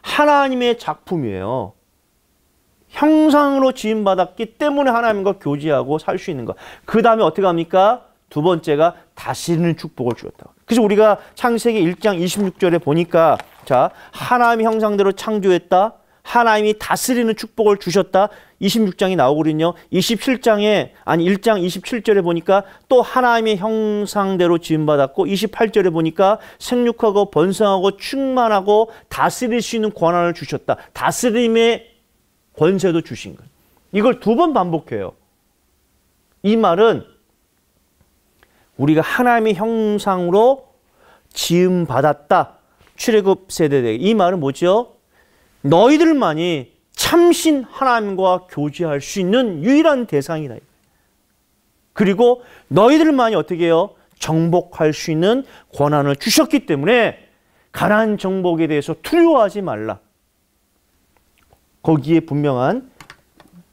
하나님의 작품이에요. 형상으로 지음받았기 때문에 하나님과 교제하고 살 수 있는 것. 그 다음에 어떻게 합니까? 두 번째가 다스리는 축복을 주었다. 그래서 우리가 창세기 1장 26절에 보니까 자 하나님의 형상대로 창조했다. 하나님이 다스리는 축복을 주셨다. 26장이 나오거든요. 27장에 아니 1장 27절에 보니까 또 하나님의 형상대로 지음 받았고 28절에 보니까 생육하고 번성하고 충만하고 다스릴 수 있는 권한을 주셨다. 다스림의 권세도 주신 것. 이걸 두 번 반복해요. 이 말은 우리가 하나님의 형상으로 지음 받았다. 출애굽 세대들. 이 말은 뭐죠? 너희들만이 참신 하나님과 교제할 수 있는 유일한 대상이다. 그리고 너희들만이 어떻게 해요? 정복할 수 있는 권한을 주셨기 때문에 가난 정복에 대해서 두려워하지 말라. 거기에 분명한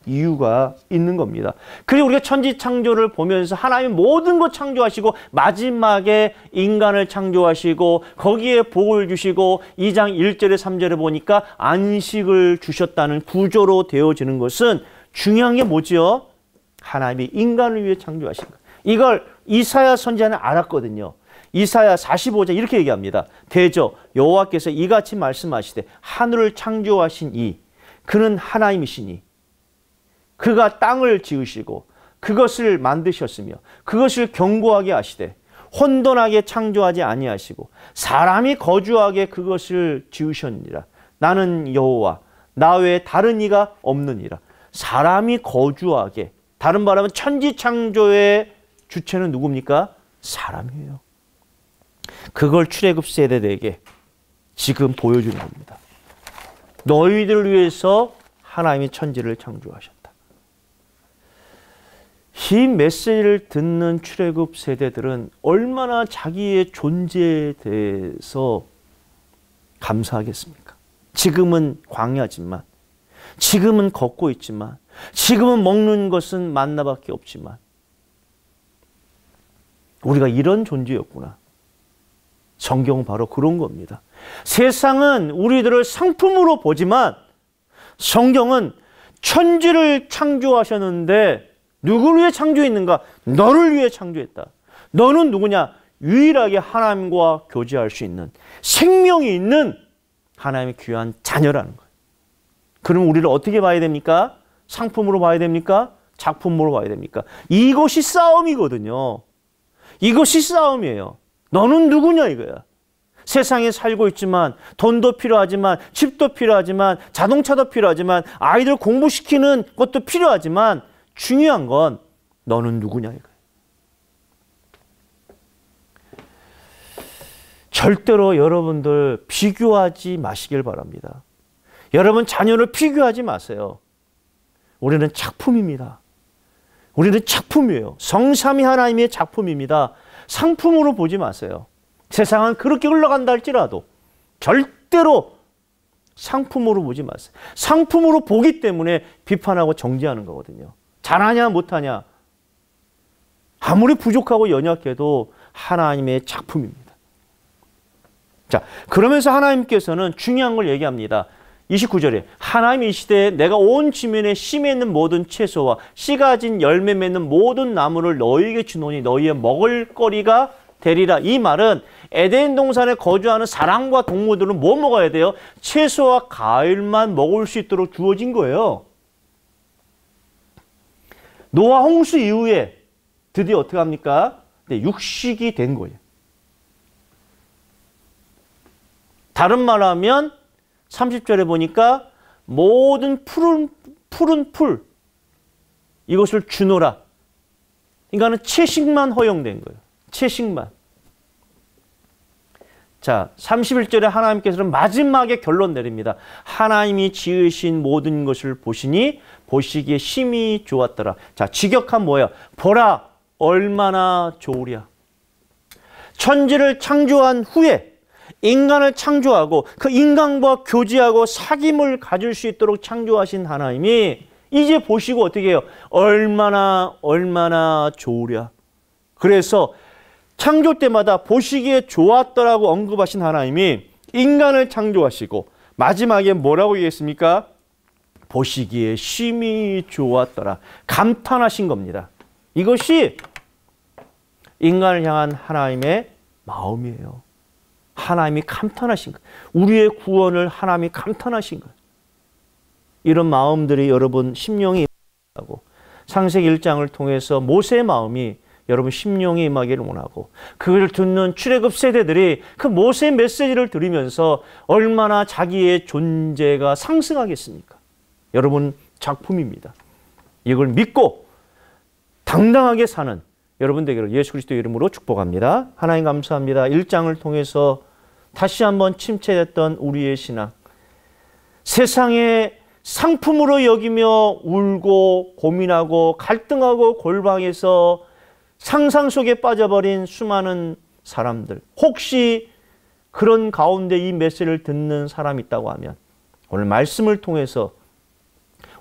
이유가 있는 겁니다. 그리고 우리가 천지 창조를 보면서 하나님 모든 것 창조하시고 마지막에 인간을 창조하시고 거기에 복을 주시고 2장 1절에 3절에 보니까 안식을 주셨다는 구조로 되어지는 것은 중요한 게 뭐지요? 하나님이 인간을 위해 창조하신 것. 이걸 이사야 선지자는 알았거든요. 이사야 45장 이렇게 얘기합니다. 대저 여호와께서 이같이 말씀하시되 하늘을 창조하신 이 그는 하나님이시니 그가 땅을 지으시고 그것을 만드셨으며 그것을 견고하게 하시되 혼돈하게 창조하지 아니하시고 사람이 거주하게 그것을 지으셨느니라 나는 여호와 나 외에 다른 이가 없느니라 사람이 거주하게 다른 말하면 천지 창조의 주체는 누굽니까? 사람이에요. 그걸 출애굽 세대들에게 지금 보여주는 겁니다. 너희들을 위해서 하나님이 천지를 창조하셨다. 이 메시지를 듣는 출애굽 세대들은 얼마나 자기의 존재에 대해서 감사하겠습니까? 지금은 광야지만 지금은 걷고 있지만 지금은 먹는 것은 만나밖에 없지만 우리가 이런 존재였구나. 성경은 바로 그런 겁니다. 세상은 우리들을 상품으로 보지만 성경은 천지를 창조하셨는데 누구를 위해 창조했는가? 너를 위해 창조했다. 너는 누구냐? 유일하게 하나님과 교제할 수 있는 생명이 있는 하나님의 귀한 자녀라는 거예요. 그럼 우리를 어떻게 봐야 됩니까? 상품으로 봐야 됩니까? 작품으로 봐야 됩니까? 이것이 싸움이거든요. 이것이 싸움이에요. 너는 누구냐 이거야. 세상에 살고 있지만 돈도 필요하지만 집도 필요하지만 자동차도 필요하지만 아이들 공부시키는 것도 필요하지만 중요한 건 너는 누구냐 이거. 절대로 여러분들 비교하지 마시길 바랍니다. 여러분 자녀를 비교하지 마세요. 우리는 작품입니다. 우리는 작품이에요. 성삼위 하나님의 작품입니다. 상품으로 보지 마세요. 세상은 그렇게 흘러간다 할지라도 절대로 상품으로 보지 마세요. 상품으로 보기 때문에 비판하고 정지하는 거거든요. 잘하냐 못하냐 아무리 부족하고 연약해도 하나님의 작품입니다. 자, 그러면서 하나님께서는 중요한 걸 얘기합니다. 29절에 하나님 이 시대에 내가 온 지면에 심해 있는 모든 채소와 씨 가진 열매 맺는 모든 나무를 너희에게 주노니 너희의 먹을 거리가 되리라. 이 말은 에덴 동산에 거주하는 사람과 동물들은 뭐 먹어야 돼요? 채소와 과일만 먹을 수 있도록 주어진 거예요. 노아 홍수 이후에 드디어 어떻게 합니까? 네, 육식이 된 거예요. 다른 말 하면 30절에 보니까 모든 푸른, 푸른 풀 이것을 주노라. 인간은 채식만 허용된 거예요. 채식만. 자, 31절에 하나님께서는 마지막에 결론 내립니다. 하나님이 지으신 모든 것을 보시니 보시기에 심히 좋았더라. 자, 직역한 뭐예요? 보라 얼마나 좋으랴. 천지를 창조한 후에 인간을 창조하고 그 인간과 교제하고 사귐을 가질 수 있도록 창조하신 하나님이 이제 보시고 어떻게 해요? 얼마나 얼마나 좋으랴. 그래서 창조 때마다 보시기에 좋았더라고 언급하신 하나님이 인간을 창조하시고 마지막에 뭐라고 얘기했습니까? 보시기에 심히 좋았더라. 감탄하신 겁니다. 이것이 인간을 향한 하나님의 마음이에요. 하나님이 감탄하신 것. 우리의 구원을 하나님이 감탄하신 것. 이런 마음들이 여러분 심령이 있다고 상세기 1장을 통해서 모세의 마음이 여러분 심령이 임하기를 원하고 그걸 듣는 출애굽 세대들이 그 모세의 메시지를 들으면서 얼마나 자기의 존재가 상승하겠습니까? 여러분 작품입니다. 이걸 믿고 당당하게 사는 여러분 되기를 예수 그리스도 이름으로 축복합니다. 하나님 감사합니다. 1장을 통해서 다시 한번 침체됐던 우리의 신앙 세상의 상품으로 여기며 울고 고민하고 갈등하고 골방에서 상상 속에 빠져버린 수많은 사람들 혹시 그런 가운데 이 메시지를 듣는 사람이 있다고 하면 오늘 말씀을 통해서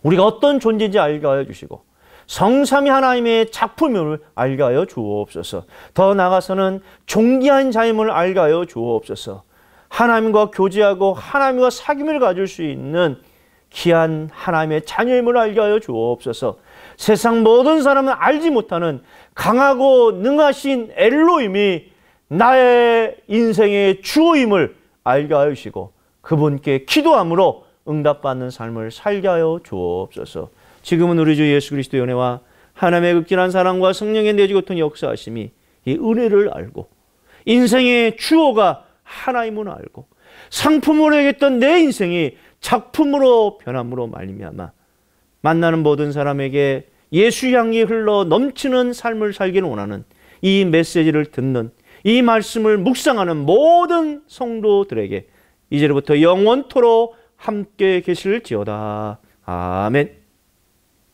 우리가 어떤 존재인지 알게 하여 주시고 성삼이 하나님의 작품임을 알게 하여 주옵소서. 더 나아가서는 존귀한 자임을 알게 하여 주옵소서. 하나님과 교제하고 하나님과 사귐을 가질 수 있는 귀한 하나님의 자녀임을 알게 하여 주옵소서. 세상 모든 사람은 알지 못하는 강하고 능하신 엘로임이 나의 인생의 주임을 어 알게 하시고 그분께 기도함으로 응답받는 삶을 살게 하여 주옵소서. 지금은 우리 주 예수 그리스도의 은혜와 하나님의 극진한 사랑과 성령의 내지고통 역사하심이 이 은혜를 알고 인생의 주어가 하나임을 알고 상품으로 여겼던 내 인생이 작품으로 변함으로 말미암아 만나는 모든 사람에게 예수 향이 흘러 넘치는 삶을 살기를 원하는 이 메시지를 듣는 이 말씀을 묵상하는 모든 성도들에게 이제로부터 영원토로 함께 계실지어다. 아멘.